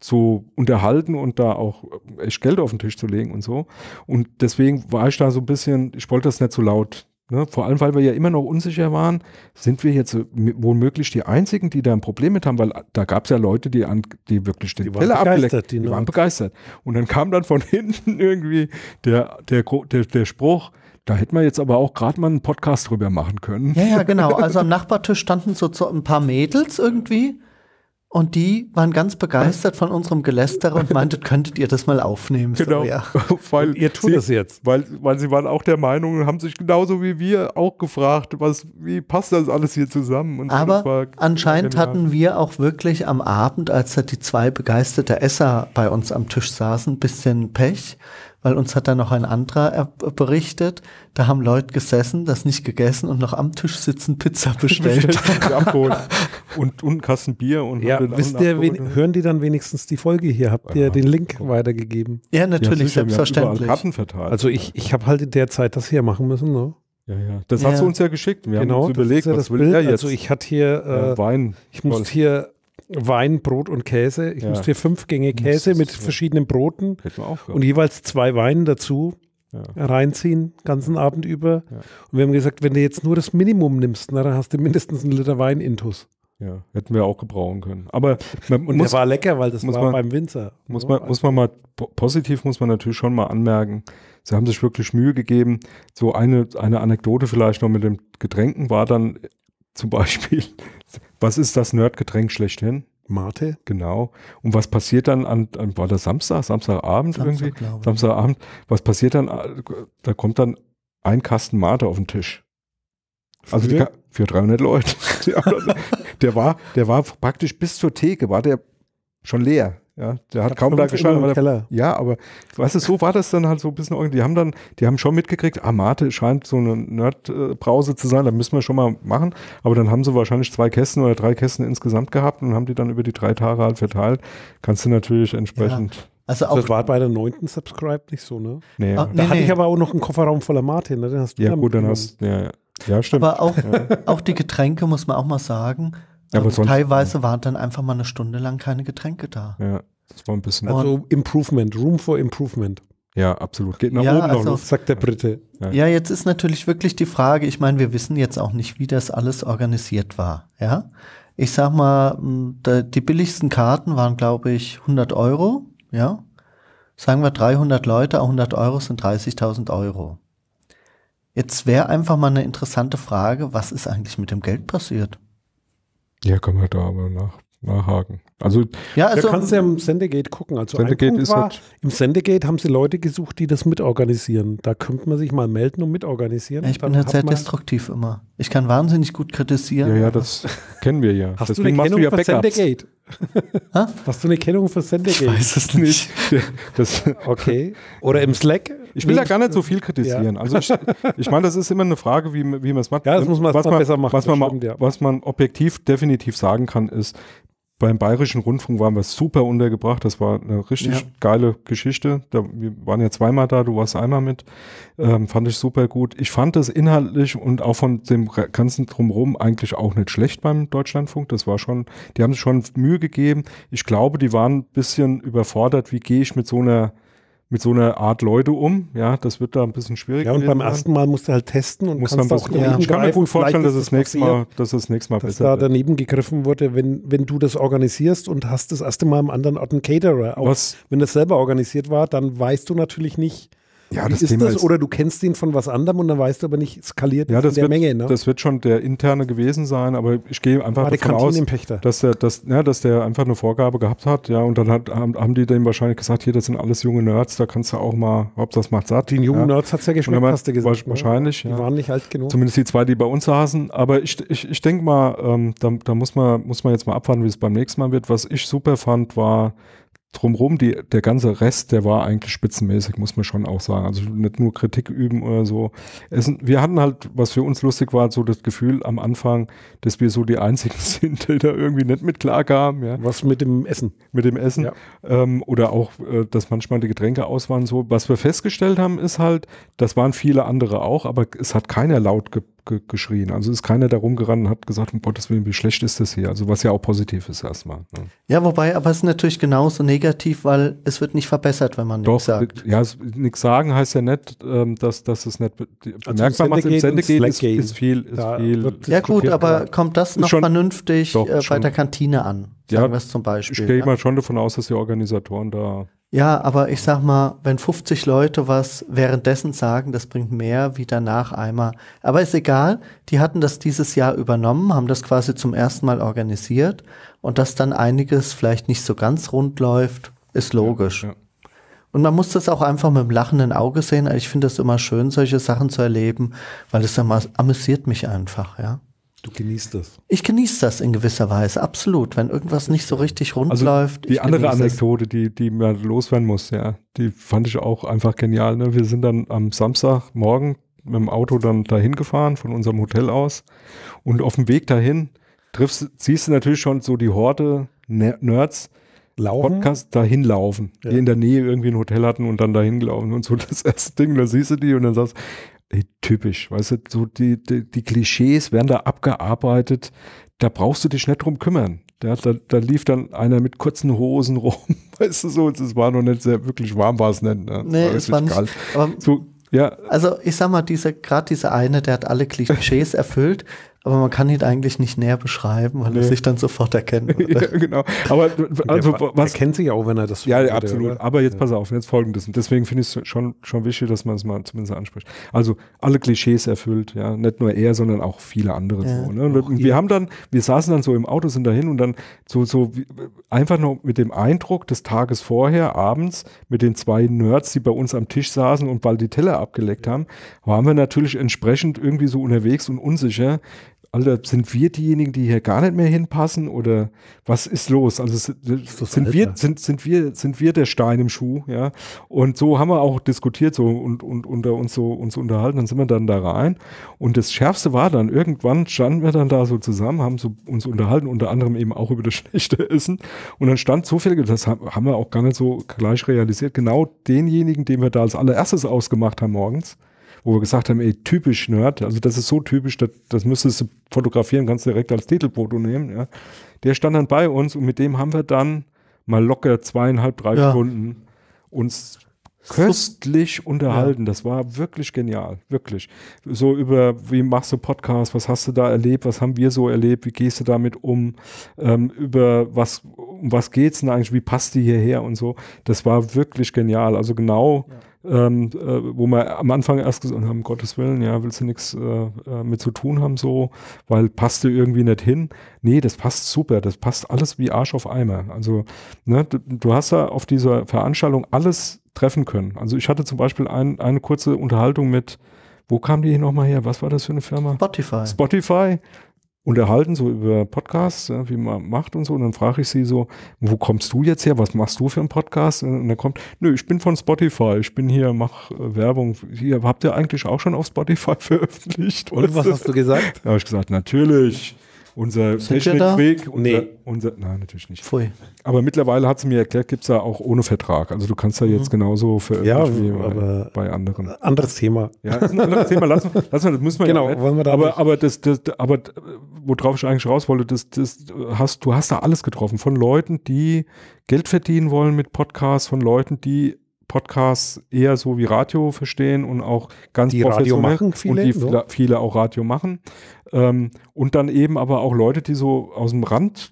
[SPEAKER 1] zu unterhalten und da auch echt Geld auf den Tisch zu legen und so. Und deswegen war ich da so ein bisschen, ich wollte das nicht so laut Ne, vor allem, weil wir ja immer noch unsicher waren, sind wir jetzt womöglich die Einzigen, die da ein Problem mit haben, weil äh, da gab es ja Leute, die, an, die wirklich den die Pille abgeleckt haben. Die, die waren begeistert. Und dann kam dann von hinten irgendwie der, der, der, der Spruch, da hätten wir jetzt aber auch
[SPEAKER 2] gerade mal einen Podcast drüber machen können. Ja, ja, genau. Also am Nachbartisch standen so, so ein paar Mädels irgendwie und die waren ganz begeistert von unserem Geläster und meintet, könntet ihr das mal aufnehmen? Genau, so, ja.
[SPEAKER 1] weil ihr tut sie, das jetzt. Weil, weil sie waren auch der Meinung und haben sich genauso wie wir auch gefragt, was, wie passt das alles hier zusammen? Und Aber anscheinend genial. hatten
[SPEAKER 2] wir auch wirklich am Abend, als da die zwei begeisterte Esser bei uns am Tisch saßen, ein bisschen Pech weil uns hat da noch ein anderer äh, berichtet, da haben Leute gesessen, das nicht gegessen und noch am Tisch sitzen Pizza bestellt. und, und
[SPEAKER 1] einen Kasten Bier und ja, wisst ihr,
[SPEAKER 3] hören die dann wenigstens die Folge hier? Habt ihr ja, den Link so. weitergegeben? Ja, natürlich, ja, selbstverständlich. Karten verteilt. Also ich, ich habe halt in der Zeit das hier machen müssen, ne? Ja, ja. Das ja. hast du uns ja geschickt. Wir genau, haben uns überlegt, das ist ja das Bild. Also ich hatte hier, äh, Wein. ich musste hier Wein, Brot und Käse. Ich ja. musste fünf Gänge Käse mit verschiedenen Broten und jeweils zwei Weinen dazu ja. reinziehen, ganzen Abend über. Ja. Und wir haben gesagt, wenn du jetzt nur das Minimum nimmst, na, dann hast du mindestens einen Liter Wein intus.
[SPEAKER 1] Ja, hätten wir auch gebrauchen können. Aber man und muss, der war lecker, weil das war
[SPEAKER 3] man, beim Winzer. Muss man,
[SPEAKER 1] muss man also mal positiv muss man natürlich schon mal anmerken. Sie haben sich wirklich Mühe gegeben. So eine eine Anekdote vielleicht noch mit den Getränken war dann zum Beispiel was ist das Nerdgetränk schlechthin? Mate. Genau. Und was passiert dann an, an war das Samstag, Samstagabend Samstag, irgendwie? Glaube Samstagabend. Was passiert dann? Da kommt dann ein Kasten Mate auf den Tisch. Also die, für 300 Leute. Also, der war, der war praktisch bis zur Theke, war der schon leer. Ja, der hat kaum da gestanden. ja, aber weißt du, so war das dann halt so ein bisschen. Die haben dann, die haben schon mitgekriegt, ah, Mate scheint so eine Nerd-Brause zu sein, da müssen wir schon mal machen. Aber dann haben sie wahrscheinlich zwei Kästen oder drei Kästen insgesamt gehabt und haben die dann über die drei Tage halt verteilt. Kannst du natürlich entsprechend. Ja.
[SPEAKER 3] Also auch das war bei der neunten Subscribe nicht so, ne? Nee, ah, da nee, hatte nee. ich aber auch noch einen Kofferraum voller Martin, ne? Den hast du ja, gut, dann
[SPEAKER 2] hast ja, ja. ja, stimmt. Aber auch, auch die Getränke, muss man auch mal sagen, ja, aber sonst, teilweise ja. waren dann einfach mal eine Stunde lang keine Getränke da.
[SPEAKER 1] Ja, das war ein bisschen. Also und
[SPEAKER 3] Improvement, Room
[SPEAKER 2] for Improvement.
[SPEAKER 1] Ja, absolut. Geht nach ja, oben also, noch, ne? sagt der Brite.
[SPEAKER 2] Ja. ja, jetzt ist natürlich wirklich die Frage, ich meine, wir wissen jetzt auch nicht, wie das alles organisiert war. Ja, ich sag mal, die billigsten Karten waren, glaube ich, 100 Euro. Ja, sagen wir 300 Leute, 100 Euro sind 30.000 Euro. Jetzt wäre einfach mal eine interessante Frage, was ist eigentlich mit dem Geld passiert?
[SPEAKER 1] Ja, können wir da aber nach,
[SPEAKER 2] nachhaken. Also, ja, also da kannst du
[SPEAKER 3] ja im Sendegate gucken. Also Sendegate ist war, halt Im Sendegate haben sie Leute gesucht, die das mitorganisieren. Da könnte man sich mal melden und mitorganisieren. ich bin halt sehr destruktiv
[SPEAKER 2] immer. Ich kann wahnsinnig gut kritisieren. Ja, ja, das kennen wir ja. Hast Deswegen du eine Kennung du ja für Sendegate? Hast du eine Kennung für Sendegate? Ich weiß es nicht.
[SPEAKER 1] das, okay. Oder im Slack? Ich will da gar nicht so viel kritisieren. Ja. Also ich, ich meine, das ist immer eine Frage, wie, wie man es macht. Ja, das muss man was man, besser machen. Was man, stimmt, ja. was man objektiv definitiv sagen kann, ist, beim Bayerischen Rundfunk waren wir super untergebracht. Das war eine richtig ja. geile Geschichte. Da, wir waren ja zweimal da, du warst einmal mit. Ähm, fand ich super gut. Ich fand das inhaltlich und auch von dem ganzen Drumherum eigentlich auch nicht schlecht beim Deutschlandfunk. Das war schon, die haben sich schon Mühe gegeben. Ich glaube, die waren ein bisschen überfordert. Wie gehe ich mit so einer mit so einer Art Leute um. Ja, das wird da ein bisschen schwierig. Ja, und beim werden. ersten
[SPEAKER 3] Mal musst du halt testen und musst kannst dann auch ja. Ich kann mir gut vorstellen, dass es das nächste Mal, dass das nächste Mal dass besser da wird. daneben gegriffen wurde, wenn, wenn du das organisierst und hast das erste Mal am anderen Ort einen Caterer. Auch Was? wenn das selber organisiert war, dann weißt du natürlich nicht, ja, Wie das ist Thema das? Ist, oder du kennst ihn von was anderem und dann weißt du aber nicht, skaliert ja, das in der wird, Menge. Ne? Das
[SPEAKER 1] wird schon der interne gewesen sein, aber ich gehe einfach War davon aus, dass der, dass, ja, dass der einfach eine Vorgabe gehabt hat. Ja, und dann hat, haben, die dem wahrscheinlich gesagt, hier, das sind alles junge Nerds, da kannst du auch mal, ob das macht satt. Den jungen ja. Nerds hat es ja geschmeckt, man, hast du gesagt. Ne? Wahrscheinlich. Ne? Die waren nicht
[SPEAKER 3] alt genug. Zumindest
[SPEAKER 1] die zwei, die bei uns saßen. Aber ich, ich, ich denke mal, ähm, da, da muss, man, muss man jetzt mal abwarten, wie es beim nächsten Mal wird. Was ich super fand, war drumrum, die, der ganze Rest, der war eigentlich spitzenmäßig, muss man schon auch sagen. Also nicht nur Kritik üben oder so. Es, wir hatten halt, was für uns lustig war, so das Gefühl am Anfang, dass wir so die Einzigen sind, die da irgendwie nicht mit klar kamen. Ja. Was mit dem Essen. Mit dem Essen. Ja. Ähm, oder auch, äh, dass manchmal die Getränke aus waren so. Was wir festgestellt haben, ist halt, das waren viele andere auch, aber es hat keiner laut gepackt ge geschrien. Also ist keiner da rumgerannt und hat gesagt, um Gottes Willen, wie schlecht ist das hier? Also was ja auch positiv ist erstmal. Ne?
[SPEAKER 2] Ja, wobei, aber es ist natürlich genauso negativ, weil es wird nicht verbessert, wenn man nichts sagt. Ja, nichts sagen heißt ja nicht, ähm, dass, dass es nicht also bemerkbar macht. Im
[SPEAKER 1] Sende geht, ist, ist,
[SPEAKER 2] viel. Ist ja, viel ja gut, aber kommt das noch schon, vernünftig doch, äh, bei schon. der Kantine an? Sagen ja, zum Beispiel. Ich gehe mal schon davon aus, dass die Organisatoren da ja, aber ich sag mal, wenn 50 Leute was währenddessen sagen, das bringt mehr wie danach einmal. Aber ist egal, die hatten das dieses Jahr übernommen, haben das quasi zum ersten Mal organisiert und dass dann einiges vielleicht nicht so ganz rund läuft, ist logisch. Ja, ja. Und man muss das auch einfach mit dem lachenden Auge sehen. Ich finde das immer schön, solche Sachen zu erleben, weil es amüsiert mich einfach, ja.
[SPEAKER 3] Du genießt das.
[SPEAKER 2] Ich genieße das in gewisser Weise, absolut. Wenn irgendwas nicht so richtig rund also läuft. Die andere Anekdote, die, die man loswerden muss, ja,
[SPEAKER 1] die fand ich auch einfach genial. Ne? Wir sind dann am Samstagmorgen mit dem Auto dann dahin gefahren, von unserem Hotel aus. Und auf dem Weg dahin triffst, siehst du natürlich schon so die Horde Nerds, laufen? Podcast dahin laufen, ja. die in der Nähe irgendwie ein Hotel hatten und dann dahin gelaufen und so das erste Ding, da siehst du die und dann sagst, typisch. Weißt du, so die, die, die Klischees werden da abgearbeitet. Da brauchst du dich nicht drum kümmern. Da, da, da lief dann einer mit kurzen Hosen rum,
[SPEAKER 2] weißt du so, es war noch nicht sehr wirklich warm, war es nicht. Ne? Nee, war es war nicht. Kalt. Aber so, ja. Also ich sag mal, diese, gerade dieser eine, der hat alle Klischees erfüllt, aber man kann ihn eigentlich nicht näher beschreiben, weil nee. er sich dann sofort erkennen würde. ja,
[SPEAKER 1] genau. Aber also, der, was, er kennt sich auch, wenn er das Ja, würde, absolut. Oder? Aber jetzt pass auf, jetzt folgendes. Und deswegen finde ich es schon, schon wichtig, dass man es mal zumindest anspricht. Also alle Klischees erfüllt, ja. Nicht nur er, sondern auch viele andere. Ja. So, ne? Und wir haben dann, wir saßen dann so im Auto, sind dahin und dann so, so einfach nur mit dem Eindruck des Tages vorher, abends, mit den zwei Nerds, die bei uns am Tisch saßen und bald die Teller abgeleckt haben, waren wir natürlich entsprechend irgendwie so unterwegs und unsicher Alter, sind wir diejenigen, die hier gar nicht mehr hinpassen oder was ist los? Also sind wir, sind, sind wir, sind wir der Stein im Schuh, ja? Und so haben wir auch diskutiert so und, und unter uns so uns unterhalten, dann sind wir dann da rein. Und das Schärfste war dann, irgendwann standen wir dann da so zusammen, haben so uns unterhalten, unter anderem eben auch über das schlechte Essen. Und dann stand so viel, das haben wir auch gar nicht so gleich realisiert, genau denjenigen, den wir da als allererstes ausgemacht haben morgens, wo wir gesagt haben, ey, typisch Nerd, also das ist so typisch, das, das müsstest du fotografieren, kannst du direkt als Titelfoto nehmen, ja. Der stand dann bei uns und mit dem haben wir dann mal locker zweieinhalb, drei ja. Stunden uns köstlich unterhalten. Ja. Das war wirklich genial, wirklich. So über, wie machst du Podcast, was hast du da erlebt, was haben wir so erlebt, wie gehst du damit um, ähm, über was, um was geht's denn eigentlich, wie passt die hierher und so. Das war wirklich genial. Also genau, ja. ähm, äh, wo wir am Anfang erst gesagt haben, Gottes Willen, ja, willst du nichts äh, äh, mit zu tun haben so, weil passt du irgendwie nicht hin. Nee, das passt super, das passt alles wie Arsch auf Eimer. Also, ne, du, du hast da auf dieser Veranstaltung alles treffen können. Also ich hatte zum Beispiel ein, eine kurze Unterhaltung mit, wo kam die hier nochmal her? Was war
[SPEAKER 2] das für eine Firma? Spotify.
[SPEAKER 1] Spotify. Unterhalten, so über Podcasts, wie man macht und so. Und dann frage ich sie so, wo kommst du jetzt her? Was machst du für einen Podcast? Und dann kommt, nö, ich bin von Spotify. Ich bin hier, mach äh, Werbung. Hier, habt ihr eigentlich auch schon auf Spotify veröffentlicht? Und was hast du gesagt? da habe ich gesagt, natürlich unser Sind Technikweg. Unser, nee. unser, nein, natürlich nicht. Pfui. Aber mittlerweile hat sie mir erklärt, gibt es da auch ohne Vertrag. Also du kannst da mhm. jetzt genauso veröffentlichen ja, aber bei, anderen. Anderes Thema. Ja, ist ein anderes Thema. Lass, lass mal, das müssen wir genau, ja. Wollen wir da aber, aber das, das, aber äh, worauf ich eigentlich raus wollte, das, das hast, du hast da alles getroffen. Von Leuten, die Geld verdienen wollen mit Podcasts, von Leuten, die Podcasts eher so wie Radio verstehen und auch ganz die Radio machen viele, und die so. Ne? viele auch Radio machen ähm, und dann eben aber auch Leute, die so aus dem Rand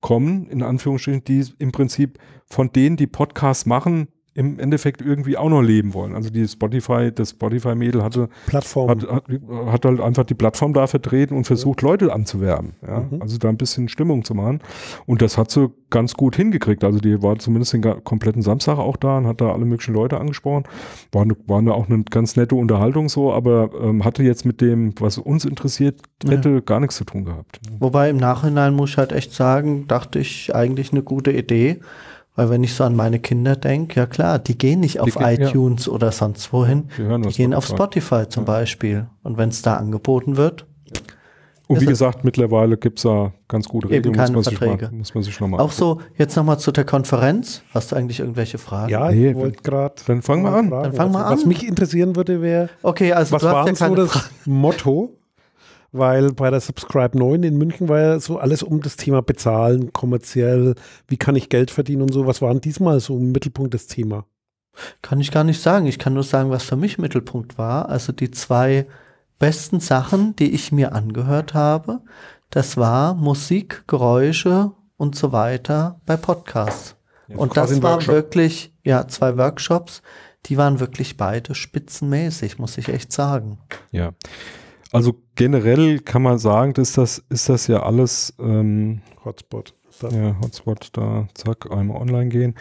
[SPEAKER 1] kommen, in Anführungsstrichen, die im Prinzip von denen, die Podcasts machen, im Endeffekt irgendwie auch noch leben wollen. Also die Spotify, das Spotify-Mädel hatte Plattform. Hat, hat, hat, halt einfach die Plattform da vertreten und versucht, ja. Leute anzuwerben. Ja? Mhm. Also da ein bisschen Stimmung zu machen. Und das hat sie ganz gut hingekriegt. Also die war zumindest den kompletten Samstag auch da und hat da alle möglichen Leute angesprochen. War, ne, war ne auch eine ganz nette Unterhaltung so, aber ähm, hatte jetzt mit
[SPEAKER 2] dem, was uns interessiert hätte, ja. gar nichts zu tun gehabt. Wobei im Nachhinein muss ich halt echt sagen, dachte ich eigentlich eine gute Idee weil wenn ich so an meine Kinder denke, ja klar, die gehen nicht auf gehen, iTunes ja. oder sonst wohin. Die, hören die gehen Spotify. auf Spotify zum ja. Beispiel. Und wenn es da angeboten wird. Ja. Und wie gesagt, mittlerweile gibt es da ganz gute Regeln. Eben keine muss, man Verträge. mal, muss man sich nochmal Auch so, jetzt nochmal zu der Konferenz. Hast du eigentlich irgendwelche Fragen? Ja, nee, ich wollte gerade. Dann fangen wir an. Fragen. Dann fangen wir also, an. Was mich
[SPEAKER 3] interessieren würde, wäre. Okay, also was du war hast ja so das Motto? weil bei der Subscribe 9 in München war ja so alles um das Thema bezahlen,
[SPEAKER 2] kommerziell, wie kann ich Geld verdienen und so. Was war denn diesmal so im Mittelpunkt das Thema? Kann ich gar nicht sagen. Ich kann nur sagen, was für mich Mittelpunkt war. Also die zwei besten Sachen, die ich mir angehört habe, das war Musik, Geräusche und so weiter bei Podcasts. Ja, und das waren wirklich, ja, zwei Workshops, die waren wirklich beide spitzenmäßig, muss ich echt sagen.
[SPEAKER 1] Ja. Also generell kann man sagen, ist das, ist das ja alles ähm, Hotspot. Ja, Hotspot, da zack, einmal online gehen.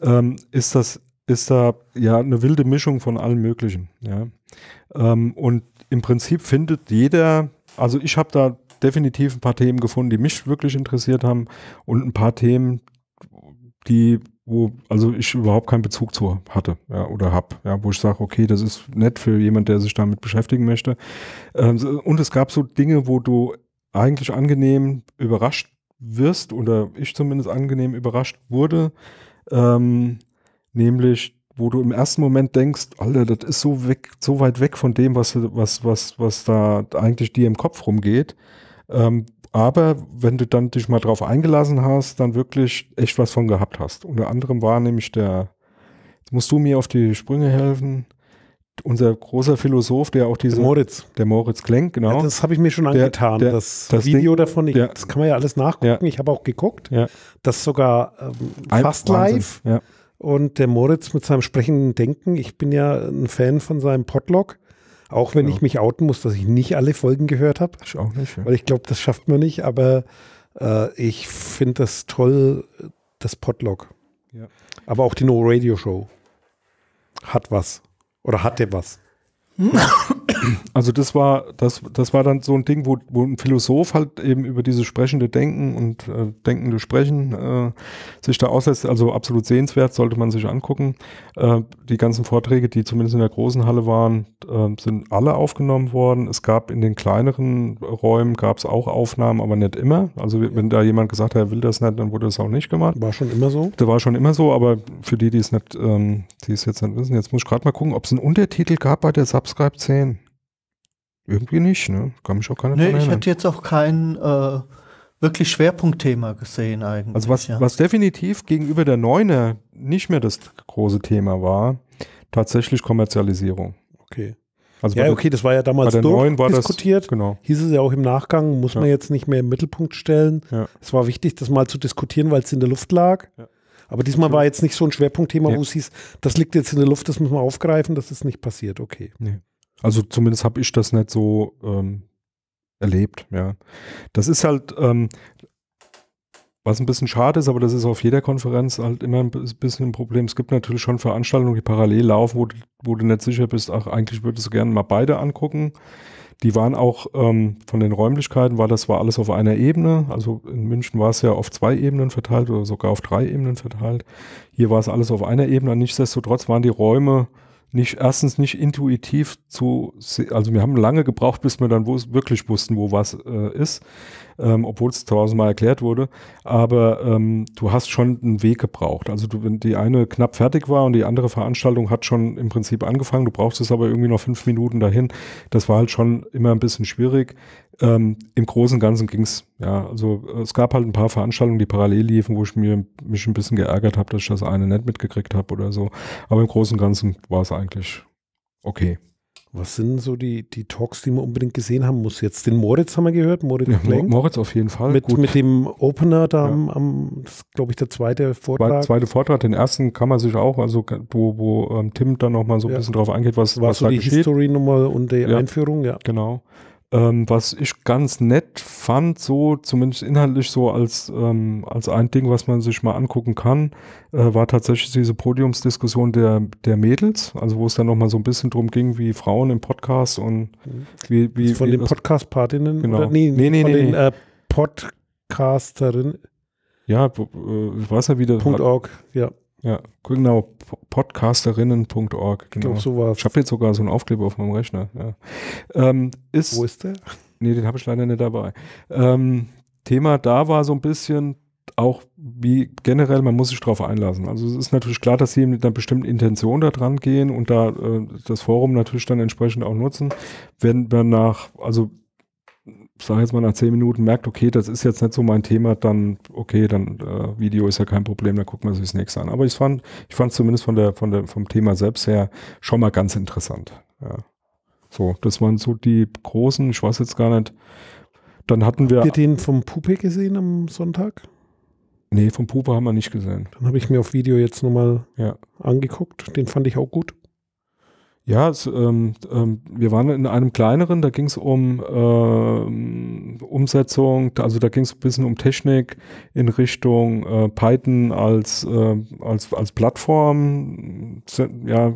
[SPEAKER 1] Ähm, ist das, ist da ja eine wilde Mischung von allen Möglichen. Ja. Ähm, und im Prinzip findet jeder, also ich habe da definitiv ein paar Themen gefunden, die mich wirklich interessiert haben und ein paar Themen, die wo also ich überhaupt keinen Bezug zu hatte ja, oder habe, ja, wo ich sage, okay, das ist nett für jemand, der sich damit beschäftigen möchte. Ähm, und es gab so Dinge, wo du eigentlich angenehm überrascht wirst oder ich zumindest angenehm überrascht wurde, ähm, nämlich wo du im ersten Moment denkst, Alter, das ist so weg, so weit weg von dem, was was was was da eigentlich dir im Kopf rumgeht. Ähm, aber wenn du dann dich mal drauf eingelassen hast, dann wirklich echt was von gehabt hast. Unter anderem war nämlich der, jetzt musst du mir auf die Sprünge helfen, unser großer Philosoph, der auch diese. Der Moritz. Der Moritz Klenk, genau. Ja, das habe ich mir schon angetan. Der, der, das, das, Video Ding,
[SPEAKER 3] davon, ich, ja. das kann man ja alles nachgucken. Ja. Ich habe auch geguckt. Das sogar ähm, fast live. Und der Moritz mit seinem sprechenden Denken, ich bin ja ein Fan von seinem Podlog. Auch wenn ja. ich mich outen muss, dass ich nicht alle Folgen gehört habe. Ist auch nicht. Ja. Weil ich glaube, das schafft man nicht, aber äh, ich finde das toll, das Podlog. Ja. Aber auch die No Radio Show
[SPEAKER 1] hat was. Oder hatte was. Also das war, das, das war dann so ein Ding, wo, wo ein Philosoph halt eben über dieses sprechende Denken und äh, denkende Sprechen äh, sich da aussetzt, Also absolut sehenswert, sollte man sich angucken. Äh, die ganzen Vorträge, die zumindest in der großen Halle waren, äh, sind alle aufgenommen worden. Es gab in den kleineren Räumen gab es auch Aufnahmen, aber nicht immer. Also wenn da jemand gesagt hat, er will das nicht, dann wurde das auch nicht gemacht. War schon immer so? Das war schon immer so, aber für die, die es nicht, ähm, die es jetzt nicht wissen, jetzt muss ich gerade mal gucken, ob es einen Untertitel gab bei der Subscribe 10. Irgendwie nicht, ne? Kann mich auch keiner nee, erinnern. Ich hätte
[SPEAKER 2] jetzt auch kein äh, wirklich Schwerpunktthema gesehen eigentlich. Also was, ja. was
[SPEAKER 1] definitiv gegenüber der Neune nicht mehr das große Thema war, tatsächlich Kommerzialisierung.
[SPEAKER 2] Okay. Also ja, okay, das war ja damals bei der durch war
[SPEAKER 1] diskutiert. genau.
[SPEAKER 3] Hieß es ja auch im Nachgang, muss ja. man jetzt nicht mehr im Mittelpunkt stellen. Ja. Es war wichtig, das mal zu diskutieren, weil es in der Luft lag. Ja. Aber diesmal war jetzt nicht so ein Schwerpunktthema, wo es hieß, das liegt jetzt in der Luft, das muss man aufgreifen, das ist nicht passiert. Okay.
[SPEAKER 1] Nee. Also zumindest habe ich das nicht so ähm, erlebt, ja. Das ist halt, ähm, was ein bisschen schade ist, aber das ist auf jeder Konferenz halt immer ein bisschen ein Problem. Es gibt natürlich schon Veranstaltungen, die parallel laufen, wo, wo du nicht sicher bist, ach, eigentlich würdest du gerne mal beide angucken. Die waren auch ähm, von den Räumlichkeiten, war das war alles auf einer Ebene. Also in München war es ja auf zwei Ebenen verteilt oder sogar auf drei Ebenen verteilt. Hier war es alles auf einer Ebene. Nichtsdestotrotz waren die Räume nicht erstens nicht intuitiv zu, also wir haben lange gebraucht, bis wir dann wirklich wussten, wo was äh, ist ähm, obwohl es tausendmal erklärt wurde. Aber ähm, du hast schon einen Weg gebraucht. Also du, wenn die eine knapp fertig war und die andere Veranstaltung hat schon im Prinzip angefangen, du brauchst es aber irgendwie noch fünf Minuten dahin. Das war halt schon immer ein bisschen schwierig. Ähm, Im Großen und Ganzen ging es, ja. Also äh, es gab halt ein paar Veranstaltungen, die parallel liefen, wo ich mir, mich ein bisschen geärgert habe, dass ich das eine nicht mitgekriegt habe oder so. Aber im Großen und Ganzen war es eigentlich okay.
[SPEAKER 3] Was sind so die, die Talks, die man unbedingt gesehen haben muss? Jetzt den Moritz haben wir gehört, Moritz ja, Moritz auf jeden Fall. Mit, mit dem Opener da ja. am, am glaube ich, der zweite
[SPEAKER 1] Vortrag. Zweite Vortrag, den ersten kann man sich auch, also wo, wo ähm, Tim dann nochmal so ein ja. bisschen drauf eingeht, was, War was so da die History nochmal und die Einführung, ja. Genau. Ähm, was ich ganz nett fand, so zumindest inhaltlich so als, ähm, als ein Ding, was man sich mal angucken kann, äh, war tatsächlich diese Podiumsdiskussion der, der Mädels, also wo es dann nochmal so ein bisschen drum ging, wie Frauen im Podcast und wie. wie also von wie den Podcast-Partinnen? Genau. Oder, nee, nee, nee, von nee, den nee. Äh,
[SPEAKER 3] Podcasterinnen.
[SPEAKER 1] Ja, äh, ich weiß ja wieder. Punkt .org, ja. Ja, genau, podcasterinnen.org. Genau. Ich glaube, so war Ich habe jetzt sogar so einen Aufkleber auf meinem Rechner. Ja. Ähm, ist, Wo ist der? Nee, den habe ich leider nicht dabei. Ähm, Thema da war so ein bisschen auch wie generell, man muss sich darauf einlassen. Also es ist natürlich klar, dass sie mit einer bestimmten Intention da dran gehen und da äh, das Forum natürlich dann entsprechend auch nutzen. Wenn wir nach, also sage jetzt mal nach zehn Minuten merkt, okay, das ist jetzt nicht so mein Thema, dann, okay, dann äh, Video ist ja kein Problem, dann gucken wir sich das nächste an. Aber ich fand, ich fand zumindest von der, von der, vom Thema selbst her schon mal ganz interessant. Ja. So, das waren so die großen, ich weiß jetzt gar nicht. Dann hatten wir. Habt ihr den vom Pupe gesehen am Sonntag? Nee, vom Pupe haben wir nicht gesehen.
[SPEAKER 3] Dann habe ich mir auf Video jetzt nochmal ja. angeguckt. Den fand ich
[SPEAKER 1] auch gut. Ja, es, ähm, ähm, wir waren in einem kleineren, da ging es um ähm, Umsetzung, also da ging es ein bisschen um Technik in Richtung äh, Python als, äh, als, als Plattform, ja,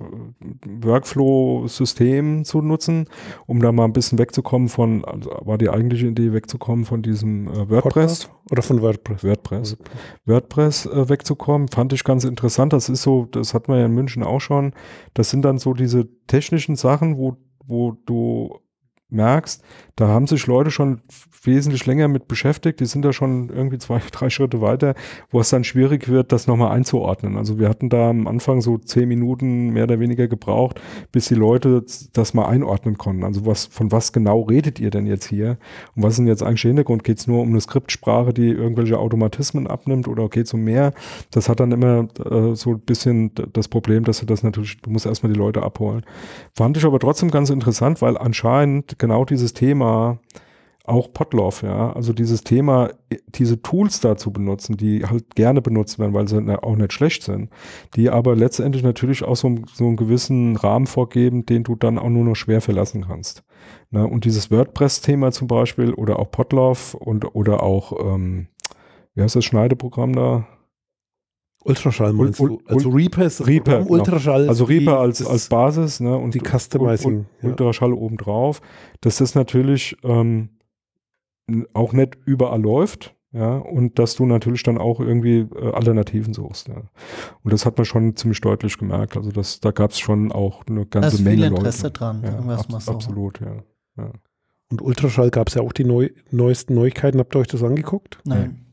[SPEAKER 1] Workflow-System zu nutzen, um da mal ein bisschen wegzukommen von, also war die eigentliche Idee, wegzukommen von diesem äh, WordPress. Podcast? Oder von WordPress. WordPress. WordPress äh, wegzukommen, fand ich ganz interessant. Das ist so, das hat man ja in München auch schon. Das sind dann so diese technischen Sachen, wo, wo du merkst, da haben sich Leute schon wesentlich länger mit beschäftigt. Die sind da schon irgendwie zwei, drei Schritte weiter, wo es dann schwierig wird, das nochmal einzuordnen. Also wir hatten da am Anfang so zehn Minuten mehr oder weniger gebraucht, bis die Leute das mal einordnen konnten. Also was, von was genau redet ihr denn jetzt hier? Und was ist denn jetzt eigentlich der Hintergrund? Geht es nur um eine Skriptsprache, die irgendwelche Automatismen abnimmt oder geht es um mehr? Das hat dann immer äh, so ein bisschen das Problem, dass du das natürlich, du musst erstmal die Leute abholen. Fand ich aber trotzdem ganz interessant, weil anscheinend genau dieses Thema Thema auch Potloff, ja, also dieses Thema, diese Tools da zu benutzen, die halt gerne benutzt werden, weil sie ne, auch nicht schlecht sind, die aber letztendlich natürlich auch so, so einen gewissen Rahmen vorgeben, den du dann auch nur noch schwer verlassen kannst. Ne? Und dieses WordPress-Thema zum Beispiel oder auch Potloff und oder auch, ähm, wie heißt das Schneideprogramm da? Ultraschall meinst Ul, Ul, Also Reaper ist Reaper, um Ultraschall. Also Reaper als, als Basis ne? und die Customizing. Und, ja. Ultraschall obendrauf. Dass das natürlich ähm, auch nicht überall läuft. Ja, und dass du natürlich dann auch irgendwie äh, Alternativen suchst. Ja. Und das hat man schon ziemlich deutlich gemerkt. Also das, da gab es schon auch eine ganze Menge Da ist viel Interesse
[SPEAKER 2] Leute. dran, ja, irgendwas ab, machst Absolut, ja, ja.
[SPEAKER 3] Und Ultraschall gab es ja auch die neu, neuesten Neuigkeiten. Habt ihr euch das angeguckt? Nein.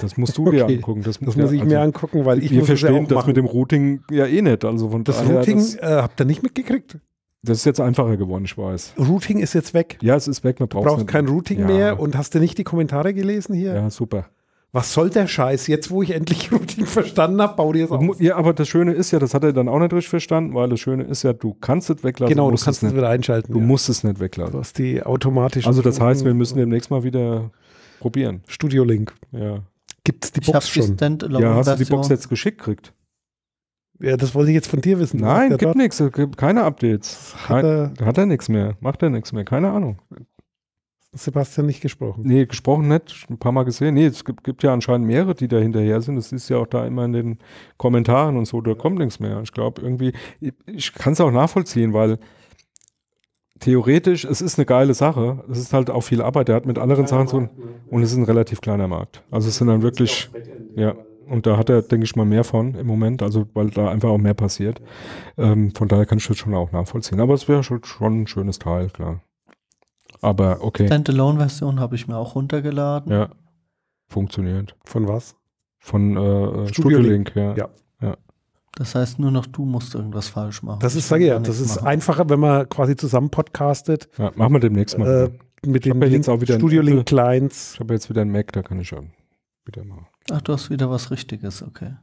[SPEAKER 3] Das musst du okay. dir angucken. Das, das ja, muss ich also mir angucken, weil ich wir verstehen das, das mit dem
[SPEAKER 1] Routing ja eh nicht. Also von das daher, Routing das, äh, habt ihr nicht mitgekriegt? Das ist jetzt einfacher geworden, ich weiß. Routing ist jetzt weg. Ja, es ist weg.
[SPEAKER 3] Man braucht du brauchst kein Routing ja. mehr und hast du nicht die Kommentare gelesen hier? Ja, super. Was soll der Scheiß?
[SPEAKER 1] Jetzt, wo ich endlich Routing verstanden habe, bau dir das auf. Ja, aber das Schöne ist ja, das hat er dann auch nicht richtig verstanden, weil das Schöne ist ja, du kannst es weglassen. Genau, du kannst es wieder einschalten. Du ja. musst es nicht weglassen. Du hast die automatischen. Also, das heißt, wir müssen demnächst mal wieder probieren. Studio Link. Ja. Gibt es die ich Box schon? Die ja, hast du die Box jetzt geschickt gekriegt? Ja, das wollte ich jetzt von dir wissen. Nein, gibt nichts, gibt keine Updates. Hat er, hat er nichts mehr, macht er nichts mehr, keine Ahnung. Sebastian nicht gesprochen. Nee, gesprochen nicht, ein paar Mal gesehen. Nee, es gibt, gibt ja anscheinend mehrere, die da hinterher sind. Das ist ja auch da immer in den Kommentaren und so, da kommt nichts mehr. Ich glaube irgendwie, ich, ich kann es auch nachvollziehen, weil theoretisch, es ist eine geile Sache. Es ist halt auch viel Arbeit. Er hat mit anderen Sachen zu tun. Ne? und es ist ein relativ kleiner Markt. Also es sind dann wirklich, ja, und da hat er, denke ich mal, mehr von im Moment, also weil da einfach auch mehr passiert. Ähm, von daher kann ich das schon auch nachvollziehen. Aber es wäre schon, schon ein schönes Teil, klar. Aber
[SPEAKER 2] okay. Standalone-Version habe ich mir auch runtergeladen. Ja. Funktioniert. Von was? Von äh, Studio, äh, Studio Link, Link, ja. Ja. Das heißt, nur noch du musst irgendwas falsch
[SPEAKER 3] machen. Das ist, sage ja, das ist machen. einfacher, wenn man quasi zusammen podcastet. Ja, machen wir demnächst mal. Äh, mit dem Link, Studio Link
[SPEAKER 1] Clients. Ich habe jetzt wieder einen Mac, da kann ich schon
[SPEAKER 2] wieder mal. Ach, du hast wieder was Richtiges, okay.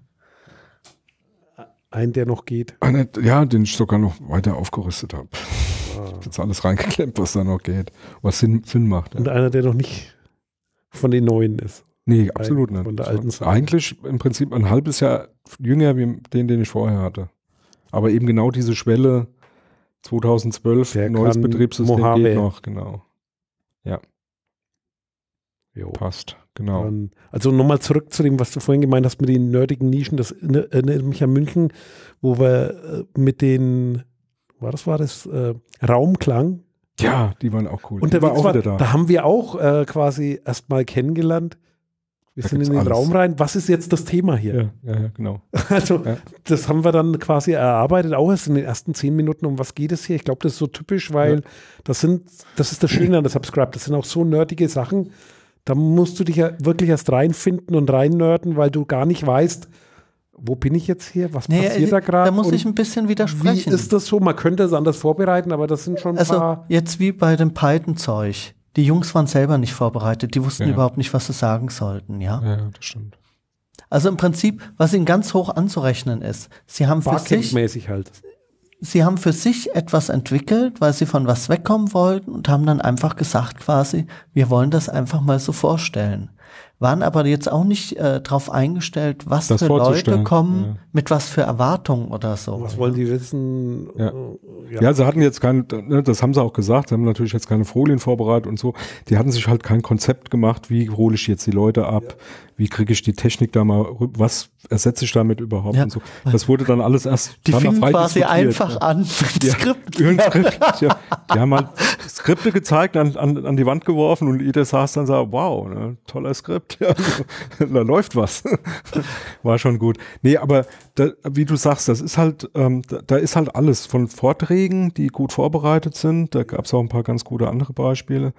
[SPEAKER 1] Ein, der noch geht. Eine, ah, ja, den ich sogar noch weiter aufgerüstet habe. Ah. Ich hab jetzt alles reingeklemmt, was da noch geht, was Sinn, Sinn macht. Ja.
[SPEAKER 3] Und einer, der noch nicht von den neuen ist. Nee, absolut nicht. Von
[SPEAKER 1] der alten Zeit. Eigentlich im Prinzip ein halbes Jahr jünger wie den, den ich vorher hatte. Aber eben genau diese Schwelle 2012, Der neues Betriebssystem Mojave. geht noch, genau. Ja. Jo. Passt, genau. also nochmal zurück zu dem, was
[SPEAKER 3] du vorhin gemeint hast mit den nerdigen Nischen. Das erinnert mich an München, wo wir äh, mit den, war das, war das, äh, Raumklang,
[SPEAKER 1] ja, die waren auch cool. Und da, war auch war,
[SPEAKER 3] da. da haben wir auch äh, quasi erstmal kennengelernt, wir da sind in den alles. Raum rein. Was ist jetzt das Thema hier? Ja, ja, ja genau. Also, ja. das haben wir dann quasi erarbeitet, auch erst in den ersten zehn Minuten. Um was geht es hier? Ich glaube, das ist so typisch, weil das sind, das ist das Schöne an der Subscribe. Das sind auch so nerdige Sachen. Da musst du dich ja wirklich erst reinfinden und reinnerden, weil du gar nicht weißt, wo bin ich jetzt hier? Was naja, passiert da gerade? Da muss ich ein
[SPEAKER 2] bisschen widersprechen. Wie ist
[SPEAKER 3] das so? Man könnte es anders vorbereiten, aber das sind schon also ein also,
[SPEAKER 2] paar. Jetzt wie bei dem Python-Zeug die Jungs waren selber nicht vorbereitet, die wussten ja. überhaupt nicht, was sie sagen sollten, ja. Ja, das stimmt. Also im Prinzip, was ihnen ganz hoch anzurechnen ist, sie haben für sich halt. Sie haben für sich etwas entwickelt, weil sie von was wegkommen wollten und haben dann einfach gesagt quasi, wir wollen das einfach mal so vorstellen waren aber jetzt auch nicht äh, darauf eingestellt, was das für Leute kommen, ja. mit was für Erwartungen oder so. Was wollen die wissen? Ja, äh, ja. ja sie hatten
[SPEAKER 1] jetzt kein, ne, das haben sie auch gesagt, sie haben natürlich jetzt keine Folien vorbereitet und so. Die hatten sich halt kein Konzept gemacht, wie hole ich jetzt die Leute ab, wie kriege ich die Technik da mal, was ersetze ich damit überhaupt und so. Das wurde dann alles erst Die fingen quasi einfach
[SPEAKER 2] an mit
[SPEAKER 1] ja. Skripten. ja. Die haben halt Skripte gezeigt, an, an, an die Wand geworfen und jeder saß dann so, wow, ne, toller Skript. Also, da, läuft was. War schon gut. Nee, aber da, wie du sagst, das ist halt, ähm, da, da, ist halt alles von Vorträgen, die gut vorbereitet sind. Da gab es auch ein paar ganz gute andere Beispiele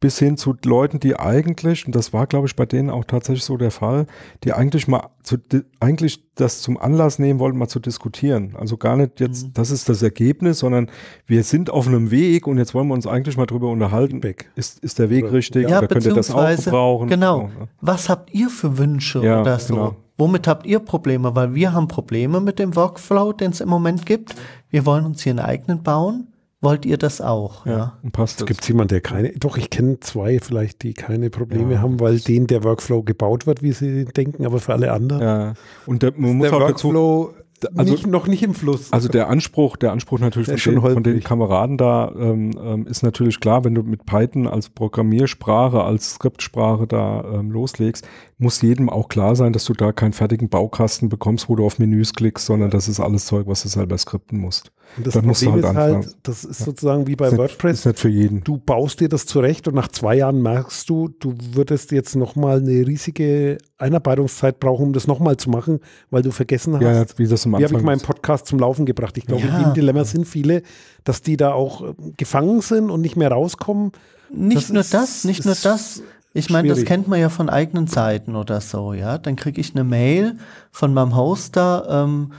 [SPEAKER 1] bis hin zu Leuten, die eigentlich, und das war, glaube ich, bei denen auch tatsächlich so der Fall, die eigentlich mal zu, eigentlich das zum Anlass nehmen wollten, mal zu diskutieren. Also gar nicht jetzt, mhm. das ist das Ergebnis, sondern wir sind auf einem Weg und jetzt wollen wir uns eigentlich mal drüber unterhalten. Feedback. Ist, ist der Weg oder, richtig? Ja, oder könnt ihr das auch brauchen? Genau. genau. Ne?
[SPEAKER 2] Was habt ihr für Wünsche ja, oder so? Genau. Womit habt ihr Probleme? Weil wir haben Probleme mit dem Workflow, den es im Moment gibt. Wir wollen uns hier einen eigenen bauen wollt ihr das auch. Ja,
[SPEAKER 3] ja. passt. Gibt es jemanden, der keine, doch, ich kenne zwei vielleicht, die keine Probleme ja. haben, weil denen der Workflow gebaut wird, wie sie denken, aber für
[SPEAKER 1] alle anderen. Ja. Und der, man muss der auch Workflow dazu, also, nicht,
[SPEAKER 3] noch nicht im Fluss. Also der
[SPEAKER 1] Anspruch, der Anspruch natürlich der von, den, von, den, Kameraden da ähm, ähm, ist natürlich klar, wenn du mit Python als Programmiersprache, als Skriptsprache da ähm, loslegst, muss jedem auch klar sein, dass du da keinen fertigen Baukasten bekommst, wo du auf Menüs klickst, sondern das ist alles Zeug, was du selber skripten musst. Und das Dann musst du halt ist halt, anfangen. halt, das ist sozusagen wie bei ist WordPress. Nicht, ist nicht für jeden. Du
[SPEAKER 3] baust dir das zurecht und nach zwei Jahren merkst du, du würdest jetzt nochmal eine riesige Einarbeitungszeit brauchen, um das nochmal zu machen, weil du vergessen hast, ja, wie, das am Anfang wie habe ich meinen Podcast zum Laufen gebracht. Ich glaube, ja. in dem Dilemma sind viele, dass die da auch ähm, gefangen sind und nicht mehr rauskommen. Nicht das nur
[SPEAKER 2] ist, das, nicht nur das. Ich meine, das kennt man ja von eigenen Seiten oder so, ja. Dann kriege ich eine Mail von meinem Hoster, ähm,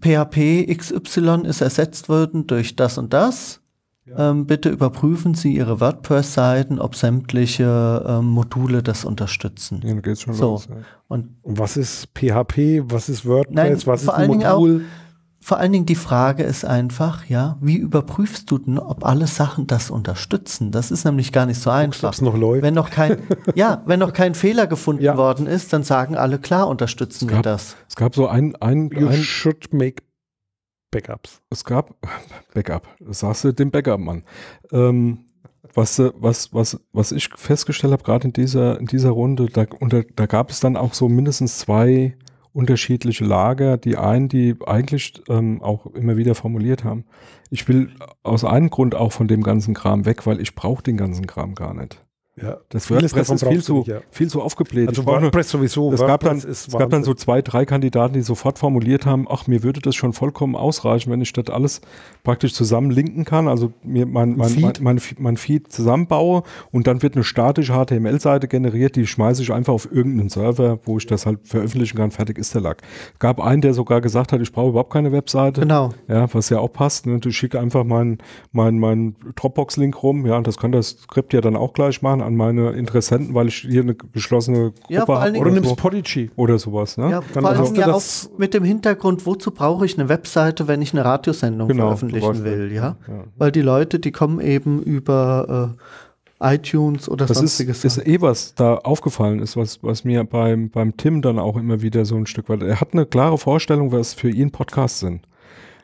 [SPEAKER 2] PHP XY ist ersetzt worden durch das und das. Ja. Ähm, bitte überprüfen Sie Ihre WordPress-Seiten, ob sämtliche ähm, Module das unterstützen. Ja, geht's schon so. Los, ja. und, und, was ist PHP? Was ist WordPress? Nein, was ist ein allen Modul? Dingen auch, vor allen Dingen die Frage ist einfach, ja, wie überprüfst du denn, ob alle Sachen das unterstützen? Das ist nämlich gar nicht so einfach. Noch wenn noch kein, ja, wenn noch kein Fehler gefunden ja. worden ist, dann sagen alle klar, unterstützen gab, wir das. Es gab so ein, ein,
[SPEAKER 1] you ein should make Backups. Es gab Backup. Das sagst du dem Backup an. Ähm, was, äh, was, was, was ich festgestellt habe, gerade in dieser, in dieser Runde, da, unter, da gab es dann auch so mindestens zwei unterschiedliche Lager. Die einen, die eigentlich ähm, auch immer wieder formuliert haben, ich will aus einem Grund auch von dem ganzen Kram weg, weil ich brauche den ganzen Kram gar nicht. Ja, das WordPress ist viel zu, nicht, ja. viel zu aufgebläht. Also WordPress sowieso. Es, WordPress gab dann, es gab dann so zwei, drei Kandidaten, die sofort formuliert haben, ach, mir würde das schon vollkommen ausreichen, wenn ich das alles praktisch zusammenlinken kann, also mir mein, mein, Feed. Mein, mein, mein Feed zusammenbaue und dann wird eine statische HTML-Seite generiert, die schmeiße ich einfach auf irgendeinen Server, wo ich das halt veröffentlichen kann, fertig ist der Lack. Es gab einen, der sogar gesagt hat, ich brauche überhaupt keine Webseite. Genau. Ja, was ja auch passt. Ne? Ich schicke einfach meinen mein, mein Dropbox-Link rum, ja, und das kann das Skript ja dann auch gleich machen an meine Interessenten, weil ich hier eine geschlossene Gruppe ja, habe. Oder nimmst so. Podigy. Oder sowas. Ne? Ja, Dann vor allem also ja auch
[SPEAKER 2] mit dem Hintergrund, wozu brauche ich eine Webseite, wenn ich eine Radiosendung genau, veröffentlichen will. Ja? ja? Weil die Leute, die kommen eben über... Äh, iTunes oder das sonstiges. Das ist,
[SPEAKER 1] ist eh was da aufgefallen ist, was, was mir beim, beim Tim dann auch immer wieder so ein Stück weit. Er hat eine klare Vorstellung, was für ihn Podcasts sind.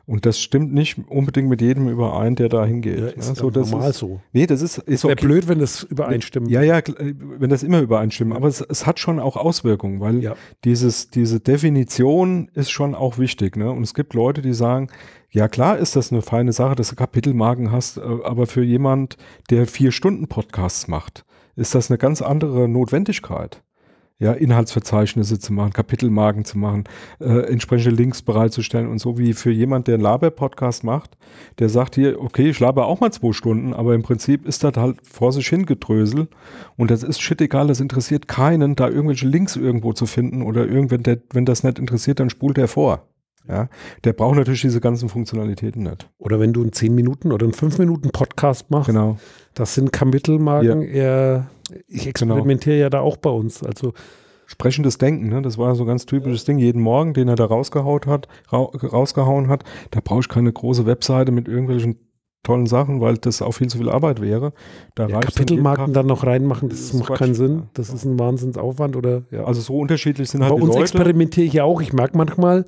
[SPEAKER 1] Und das stimmt nicht unbedingt mit jedem überein, der da hingeht. Ja, ne? ist also, das normal ist, so. Nee, das ist, ist okay. blöd, wenn das übereinstimmt. Ja, ja, äh, wenn das immer übereinstimmt. Aber es, es hat schon auch Auswirkungen, weil ja. dieses, diese Definition ist schon auch wichtig. Ne? Und es gibt Leute, die sagen, ja klar ist das eine feine Sache, dass du Kapitelmarken hast, äh, aber für jemand, der vier Stunden Podcasts macht, ist das eine ganz andere Notwendigkeit ja, Inhaltsverzeichnisse zu machen, Kapitelmarken zu machen, äh, entsprechende Links bereitzustellen und so wie für jemand, der einen Laber-Podcast macht, der sagt hier, okay, ich laber auch mal zwei Stunden, aber im Prinzip ist das halt vor sich hingedrösel und das ist shit egal, das interessiert keinen, da irgendwelche Links irgendwo zu finden oder irgendwann, der, wenn das nicht interessiert, dann spult er vor. Ja, der braucht natürlich diese ganzen Funktionalitäten nicht. Oder wenn du einen 10 Minuten oder einen 5 Minuten Podcast machst, genau. das sind Kapitelmarken ja. eher ich genau. experimentiere genau. ja da auch bei uns. Also sprechendes Denken, ne? das war so ein ganz typisches Ding, jeden Morgen, den er da rausgehaut hat, rausgehauen hat, da brauche ich keine große Webseite mit irgendwelchen tollen Sachen, weil das auch viel zu viel Arbeit wäre. Da ja, Kapitelmarken dann noch
[SPEAKER 3] reinmachen, das, das macht Quatsch, keinen Sinn. Das ja. ist ein Wahnsinnsaufwand oder ja. Also so unterschiedlich sind halt Bei uns Leute. experimentiere ich ja auch. Ich merke manchmal,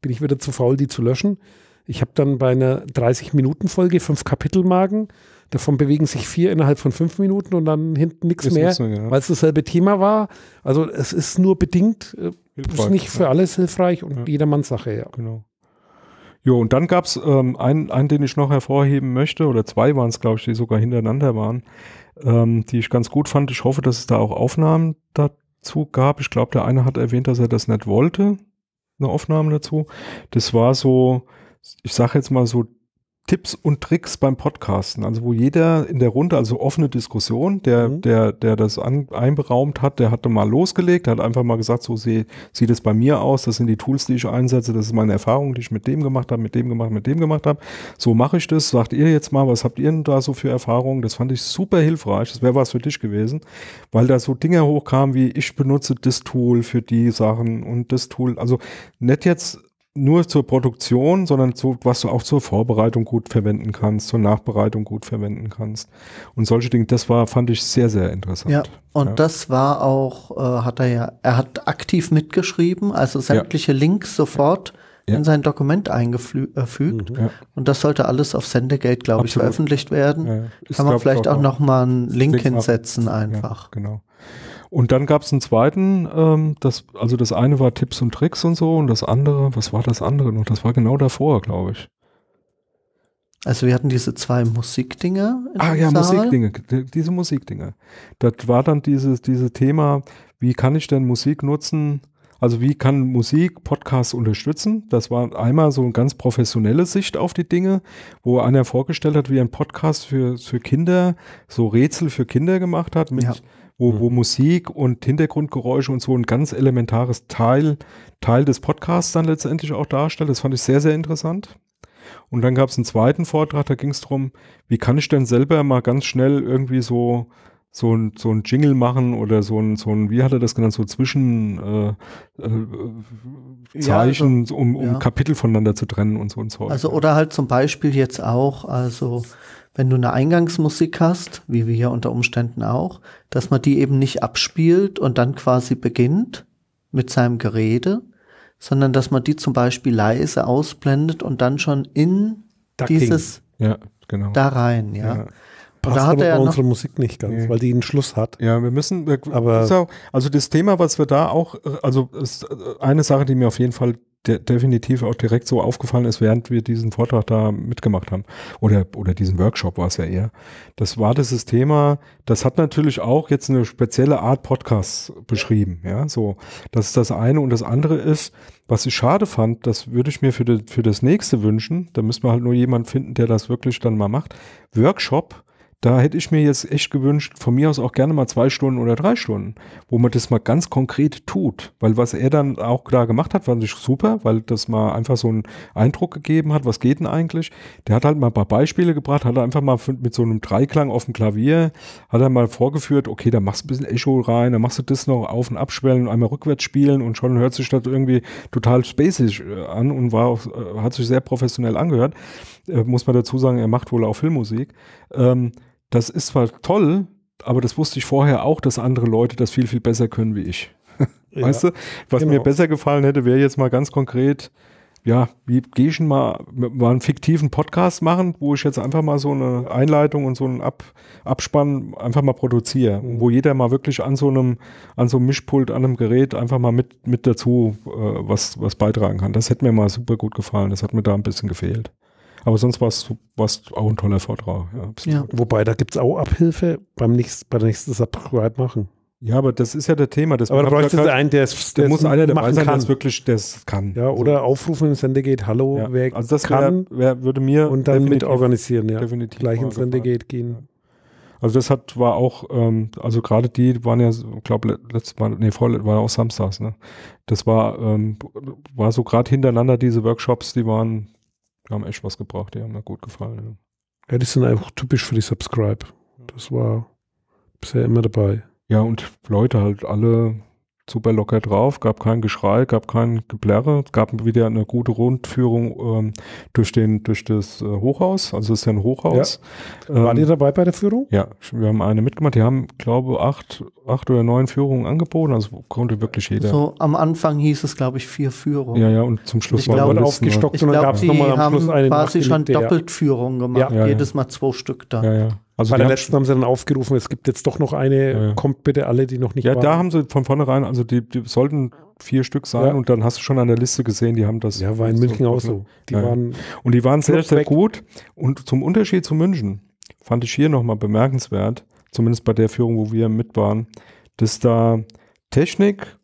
[SPEAKER 3] bin ich wieder zu faul, die zu löschen. Ich habe dann bei einer 30-Minuten-Folge fünf Kapitelmarken Davon bewegen sich vier innerhalb von fünf Minuten und dann hinten nichts mehr, mehr ja. weil es dasselbe Thema war. Also es ist nur bedingt, äh, ist nicht für ja. alles hilfreich und ja. jedermanns Sache, ja.
[SPEAKER 1] Genau. Jo, und dann gab es ähm, einen, einen, den ich noch hervorheben möchte, oder zwei waren es, glaube ich, die sogar hintereinander waren, ähm, die ich ganz gut fand. Ich hoffe, dass es da auch Aufnahmen dazu gab. Ich glaube, der eine hat erwähnt, dass er das nicht wollte, eine Aufnahme dazu. Das war so, ich sage jetzt mal so Tipps und Tricks beim Podcasten, also wo jeder in der Runde, also offene Diskussion, der, mhm. der, der das an, einberaumt hat, der hatte mal losgelegt, hat einfach mal gesagt, so sie, sieht es bei mir aus, das sind die Tools, die ich einsetze, das ist meine Erfahrung, die ich mit dem gemacht habe, mit dem gemacht, mit dem gemacht habe. So mache ich das, sagt ihr jetzt mal, was habt ihr denn da so für Erfahrungen? Das fand ich super hilfreich, das wäre was für dich gewesen, weil da so Dinge hochkamen wie, ich benutze das Tool für die Sachen und das Tool, also nicht jetzt nur zur Produktion, sondern zu, was du auch zur Vorbereitung gut verwenden kannst, zur Nachbereitung gut verwenden kannst. Und solche Dinge, das war, fand ich sehr, sehr interessant. Ja, und ja.
[SPEAKER 2] das war auch, äh, hat er ja, er hat aktiv mitgeschrieben, also sämtliche ja. Links sofort ja. in sein Dokument eingefügt. Äh, mhm. Und das sollte alles auf Sendegate, glaube ich, veröffentlicht werden. Kann man vielleicht auch, auch nochmal einen Link hinsetzen einfach. genau. Und dann gab es einen zweiten, ähm, das, also das
[SPEAKER 1] eine war Tipps und Tricks und so und das andere, was war das andere noch? Das war genau davor, glaube ich. Also wir hatten diese zwei Musikdinger. Ah ja, Saal. Musikdinge, diese Musikdinger. Das war dann dieses, dieses Thema, wie kann ich denn Musik nutzen? Also wie kann Musik Podcasts unterstützen? Das war einmal so eine ganz professionelle Sicht auf die Dinge, wo einer vorgestellt hat, wie ein Podcast für, für Kinder, so Rätsel für Kinder gemacht hat mit ja wo, hm. wo Musik und Hintergrundgeräusche und so ein ganz elementares Teil, Teil des Podcasts dann letztendlich auch darstellt. Das fand ich sehr, sehr interessant. Und dann gab es einen zweiten Vortrag, da ging es darum, wie kann ich denn selber mal ganz schnell irgendwie so so ein, so ein Jingle machen oder so ein, so ein, wie hat er das genannt, so Zwischenzeichen,
[SPEAKER 2] äh, äh, ja, also,
[SPEAKER 1] um, um ja. Kapitel voneinander zu trennen und so und so. Also
[SPEAKER 2] oder halt zum Beispiel jetzt auch, also wenn du eine Eingangsmusik hast, wie wir hier unter Umständen auch, dass man die eben nicht abspielt und dann quasi beginnt mit seinem Gerede, sondern dass man die zum Beispiel leise ausblendet und dann schon in da dieses ja, genau. da rein, ja passt aber bei unserer
[SPEAKER 1] Musik nicht ganz, nee. weil die einen Schluss hat. Ja, wir müssen, wir, aber also das Thema, was wir da auch, also ist eine Sache, die mir auf jeden Fall de definitiv auch direkt so aufgefallen ist, während wir diesen Vortrag da mitgemacht haben oder, oder diesen Workshop war es ja eher. Das war dieses Thema, das hat natürlich auch jetzt eine spezielle Art Podcasts beschrieben, ja, so. Das ist das eine und das andere ist, was ich schade fand, das würde ich mir für, de, für das nächste wünschen, da müssen wir halt nur jemanden finden, der das wirklich dann mal macht. Workshop, da hätte ich mir jetzt echt gewünscht, von mir aus auch gerne mal zwei Stunden oder drei Stunden, wo man das mal ganz konkret tut. Weil was er dann auch da gemacht hat, fand ich super, weil das mal einfach so einen Eindruck gegeben hat, was geht denn eigentlich. Der hat halt mal ein paar Beispiele gebracht, hat einfach mal mit so einem Dreiklang auf dem Klavier, hat er mal vorgeführt, okay, da machst du ein bisschen Echo rein, dann machst du das noch auf und abschwellen und einmal rückwärts spielen und schon hört sich das irgendwie total spacig äh, an und war auch, äh, hat sich sehr professionell angehört. Äh, muss man dazu sagen, er macht wohl auch Filmmusik. Ähm, das ist zwar toll, aber das wusste ich vorher auch, dass andere Leute das viel, viel besser können wie ich. weißt ja, du, was genau. mir besser gefallen hätte, wäre jetzt mal ganz konkret, ja, wie gehe ich denn mal, mal einen fiktiven Podcast machen, wo ich jetzt einfach mal so eine Einleitung und so einen Ab, Abspann einfach mal produziere, mhm. wo jeder mal wirklich an so einem, an so einem Mischpult, an einem Gerät einfach mal mit, mit dazu äh, was, was beitragen kann. Das hätte mir mal super gut gefallen, das hat mir da ein bisschen gefehlt. Aber sonst war es auch ein toller Vortrag.
[SPEAKER 3] Ja, ja. Wobei, da gibt es auch Abhilfe beim nächsten,
[SPEAKER 1] bei der nächsten Subscribe machen. Ja, aber das ist ja der Thema. Das aber da bräuchte es einen, der es der muss einer machen sein, der es wirklich das kann. Ja, oder so. aufrufen im Sendegate, hallo, ja. wer also das kann, wär, wär, würde mir und dann mit organisieren, ja. Definitiv Gleich ins Sendegate gehen. Also das hat war auch, ähm, also gerade die waren ja, glaube letztes Mal, nee, vorletztes war ja auch samstags, ne? Das war ähm, war so gerade hintereinander diese Workshops, die waren haben echt was gebracht, die haben mir gut gefallen. Ja, ja die sind einfach typisch für die Subscribe. Das war bisher immer dabei. Ja, und Leute halt alle super locker drauf, gab kein Geschrei, gab kein Geplärre, gab wieder eine gute Rundführung ähm, durch, den, durch das äh, Hochhaus, also es ist ja ein Hochhaus. Ja. Ähm, Waren ihr dabei bei der Führung? Ja, wir haben eine mitgemacht, die haben, glaube acht, acht oder neun Führungen angeboten, also konnte wirklich jeder. So
[SPEAKER 2] am Anfang hieß es, glaube ich, vier Führungen. Ja, ja, und zum Schluss ich waren wir aufgestockt ich und dann gab es nochmal am Schluss eine quasi schon Doppeltführungen gemacht, ja. Ja, jedes Mal zwei Stück dann. Ja, ja. Also bei der letzten haben sie dann aufgerufen, es gibt jetzt
[SPEAKER 1] doch noch eine, ja, kommt bitte alle, die noch nicht Ja, waren. da haben sie von vornherein, also die, die sollten vier Stück sein ja. und dann hast du schon an der Liste gesehen, die haben das. Ja, war in München auch so. Die waren und die waren sehr, sehr gut. Und zum Unterschied zu München fand ich hier nochmal bemerkenswert, zumindest bei der Führung, wo wir mit waren, dass da Technik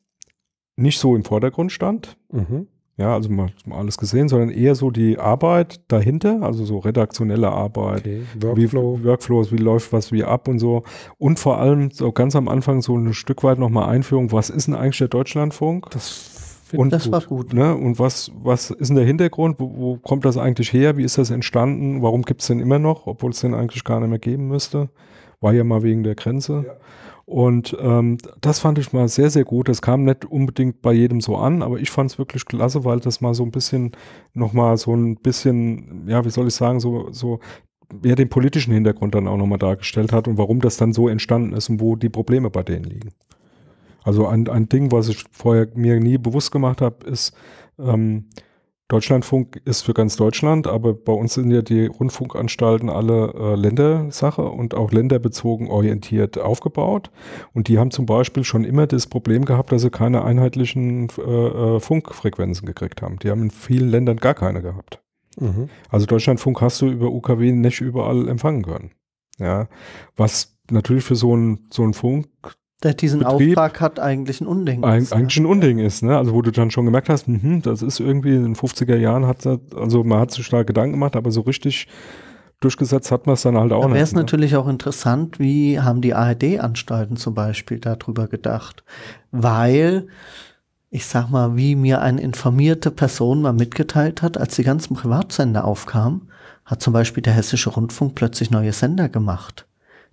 [SPEAKER 1] nicht so im Vordergrund stand. Mhm ja, also mal, mal, alles gesehen, sondern eher so die Arbeit dahinter, also so redaktionelle Arbeit, okay. Workflow. Wie, Workflows, wie läuft was wie ab und so. Und vor allem so ganz am Anfang so ein Stück weit nochmal Einführung, was ist denn eigentlich der Deutschlandfunk? Das,
[SPEAKER 2] und das gut, war gut.
[SPEAKER 1] Ne? Und was, was ist denn der Hintergrund? Wo, wo kommt das eigentlich her? Wie ist das entstanden? Warum gibt es den immer noch, obwohl es den eigentlich gar nicht mehr geben müsste? War ja mal wegen der Grenze. Ja. Und ähm, das fand ich mal sehr, sehr gut. Das kam nicht unbedingt bei jedem so an, aber ich fand es wirklich klasse, weil das mal so ein bisschen nochmal so ein bisschen, ja, wie soll ich sagen, so, so ja, den politischen Hintergrund dann auch nochmal dargestellt hat und warum das dann so entstanden ist und wo die Probleme bei denen liegen. Also ein, ein Ding, was ich vorher mir nie bewusst gemacht habe, ist, ähm, Deutschlandfunk ist für ganz Deutschland, aber bei uns sind ja die Rundfunkanstalten alle äh, Ländersache und auch länderbezogen orientiert aufgebaut. Und die haben zum Beispiel schon immer das Problem gehabt, dass sie keine einheitlichen äh, äh Funkfrequenzen gekriegt haben. Die haben in vielen Ländern gar keine gehabt. Mhm. Also Deutschlandfunk hast du über UKW nicht überall empfangen können. Ja, was natürlich für so einen so einen Funk
[SPEAKER 2] der diesen Betrieb Auftrag hat, eigentlich ein Unding ein, ist.
[SPEAKER 1] Eigentlich ne? ein Unding ist, ne? Also wo du dann schon gemerkt hast, mh, das ist irgendwie in den 50er Jahren hat also man hat sich da Gedanken gemacht, aber so
[SPEAKER 2] richtig durchgesetzt hat man es dann halt auch da nicht. Wäre es ne? natürlich auch interessant, wie haben die ARD-Anstalten zum Beispiel darüber gedacht? Weil ich sag mal, wie mir eine informierte Person mal mitgeteilt hat, als die ganzen Privatsender aufkamen, hat zum Beispiel der Hessische Rundfunk plötzlich neue Sender gemacht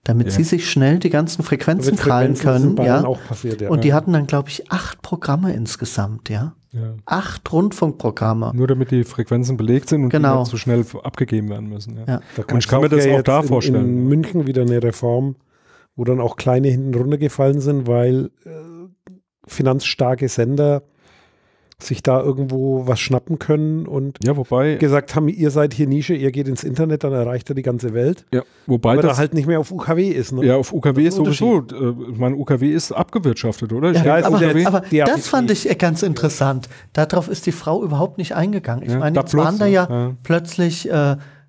[SPEAKER 2] damit ja. sie sich schnell die ganzen Frequenzen krallen können. Ja. Auch Passiert, ja. Und die hatten dann, glaube ich, acht Programme insgesamt, ja? ja. Acht Rundfunkprogramme. Nur damit die Frequenzen belegt sind und genau. die nicht halt so schnell abgegeben
[SPEAKER 1] werden müssen. Ja. Ja. Da kann ich kann mir das auch da vorstellen. In, in München wieder eine Reform, wo dann
[SPEAKER 3] auch kleine hinten runtergefallen sind, weil äh, finanzstarke Sender sich da irgendwo was schnappen können und ja, wobei, gesagt haben, ihr seid hier Nische, ihr geht ins Internet, dann erreicht er die ganze Welt. Ja, wobei das da halt nicht mehr auf UKW ist. Ne? Ja, auf UKW ist,
[SPEAKER 1] sowieso,
[SPEAKER 2] äh, ich meine, UKW ist abgewirtschaftet, oder? Ja, ja, aber, UKW, aber das fand ich ganz interessant. Darauf ist die Frau überhaupt nicht eingegangen. Ich meine, jetzt waren da ja, plötzlich äh,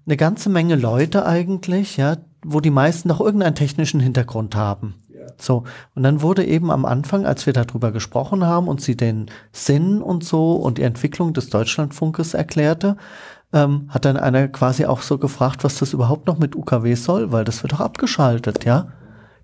[SPEAKER 2] eine ganze Menge Leute eigentlich, ja, wo die meisten noch irgendeinen technischen Hintergrund haben. So, und dann wurde eben am Anfang, als wir darüber gesprochen haben und sie den Sinn und so und die Entwicklung des Deutschlandfunkes erklärte, ähm, hat dann einer quasi auch so gefragt, was das überhaupt noch mit UKW soll, weil das wird doch abgeschaltet, ja?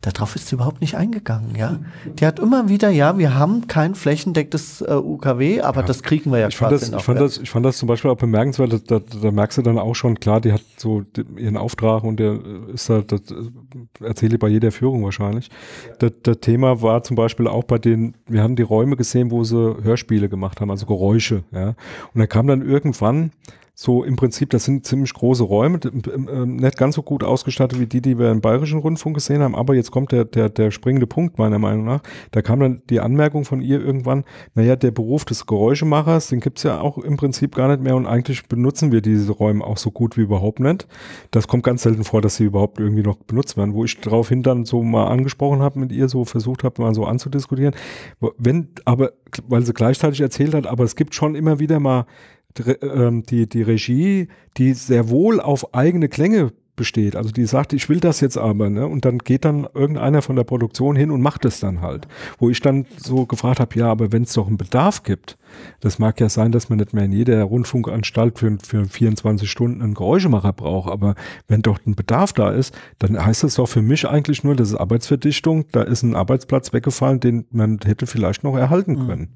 [SPEAKER 2] Darauf ist sie überhaupt nicht eingegangen, ja. Die hat immer wieder, ja, wir haben kein flächendecktes äh, UKW, aber ja. das kriegen wir ja ich fand das, ich fand, ne? das,
[SPEAKER 1] ich fand das zum Beispiel auch bemerkenswert, da, da, da, merkst du dann auch schon, klar, die hat so ihren Auftrag und der äh, ist halt, das äh, erzähle ich bei jeder Führung wahrscheinlich. Das, das Thema war zum Beispiel auch bei den, wir haben die Räume gesehen, wo sie Hörspiele gemacht haben, also Geräusche, ja. Und da kam dann irgendwann, so im Prinzip, das sind ziemlich große Räume, ähm, nicht ganz so gut ausgestattet wie die, die wir im Bayerischen Rundfunk gesehen haben, aber jetzt kommt der, der, der springende Punkt meiner Meinung nach. Da kam dann die Anmerkung von ihr irgendwann, naja, der Beruf des Geräuschemachers, den gibt's ja auch im Prinzip gar nicht mehr und eigentlich benutzen wir diese Räume auch so gut wie überhaupt nicht. Das kommt ganz selten vor, dass sie überhaupt irgendwie noch benutzt werden, wo ich daraufhin dann so mal angesprochen habe mit ihr, so versucht habe, mal so anzudiskutieren. Wenn, aber, weil sie gleichzeitig erzählt hat, aber es gibt schon immer wieder mal ähm, die, die Regie, die sehr wohl auf eigene Klänge besteht. Also die sagt, ich will das jetzt aber, ne? Und dann geht dann irgendeiner von der Produktion hin und macht es dann halt. Wo ich dann so gefragt habe, ja, aber wenn es doch einen Bedarf gibt, das mag ja sein, dass man nicht mehr in jeder Rundfunkanstalt für, für 24 Stunden einen Geräuschemacher braucht, aber wenn doch ein Bedarf da ist, dann heißt das doch für mich eigentlich nur, das ist Arbeitsverdichtung, da ist ein Arbeitsplatz weggefallen, den man hätte vielleicht noch erhalten mhm. können. Mhm.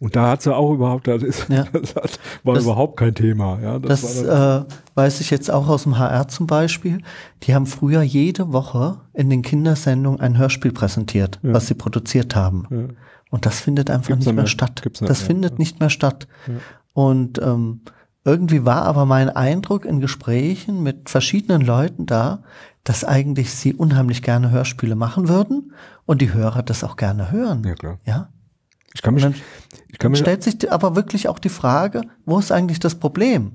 [SPEAKER 1] Und da hat
[SPEAKER 2] sie auch überhaupt, das, ist, ja. das hat, war das, überhaupt kein Thema. Ja, das, das äh, weiß ich jetzt auch aus dem HR zum Beispiel. Die haben früher jede Woche in den Kindersendungen ein Hörspiel präsentiert, ja. was sie produziert haben. Ja. Und das findet einfach Gibt's nicht mehr, statt. Gibt's das mehr, findet nicht mehr statt. Und ähm, irgendwie war aber mein Eindruck in Gesprächen mit verschiedenen Leuten da, dass eigentlich sie unheimlich gerne Hörspiele machen würden und die Hörer das auch gerne hören. Ja, klar. Ja? Ich kann mich, dann, ich kann mich stellt sich aber wirklich auch die Frage, wo ist eigentlich das Problem?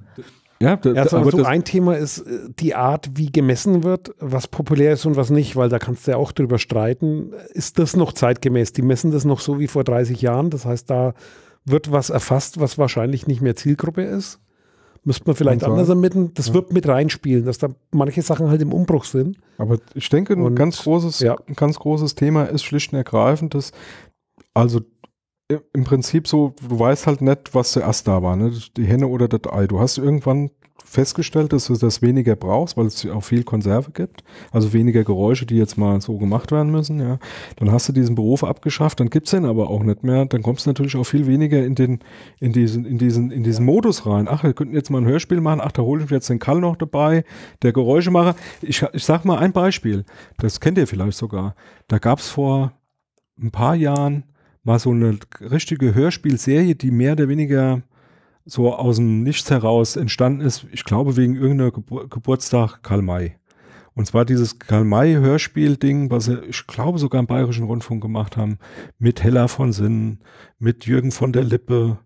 [SPEAKER 1] Ja, da, Erst aber so ein
[SPEAKER 2] Thema
[SPEAKER 3] ist äh, die Art, wie gemessen wird, was populär ist und was nicht, weil da kannst du ja auch drüber streiten. Ist das noch zeitgemäß? Die messen das noch so wie vor 30 Jahren. Das heißt, da wird was erfasst, was wahrscheinlich nicht mehr Zielgruppe ist. Müsste man vielleicht zwar, anders ermitteln. Das ja. wird mit
[SPEAKER 1] reinspielen, dass da manche Sachen halt im Umbruch sind. Aber ich denke, ein und, ganz großes, ja. ein ganz großes Thema ist schlicht und ergreifend, dass also im Prinzip so, du weißt halt nicht, was zuerst da war, ne? die Henne oder das Ei. Du hast irgendwann festgestellt, dass du das weniger brauchst, weil es auch viel Konserve gibt, also weniger Geräusche, die jetzt mal so gemacht werden müssen, ja. Dann hast du diesen Beruf abgeschafft, dann gibt's den aber auch nicht mehr, dann kommst du natürlich auch viel weniger in den, in diesen, in diesen, in diesen Modus rein. Ach, wir könnten jetzt mal ein Hörspiel machen, ach, da hole ich jetzt den Kall noch dabei, der Geräuschemacher. Ich, ich sag mal ein Beispiel, das kennt ihr vielleicht sogar. Da gab's vor ein paar Jahren mal so eine richtige Hörspielserie, die mehr oder weniger so aus dem Nichts heraus entstanden ist. Ich glaube, wegen irgendeiner Gebur Geburtstag Karl May. Und zwar dieses Karl-May-Hörspiel-Ding, was sie, ich glaube, sogar im Bayerischen Rundfunk gemacht haben, mit Hella von Sinnen, mit Jürgen von der Lippe,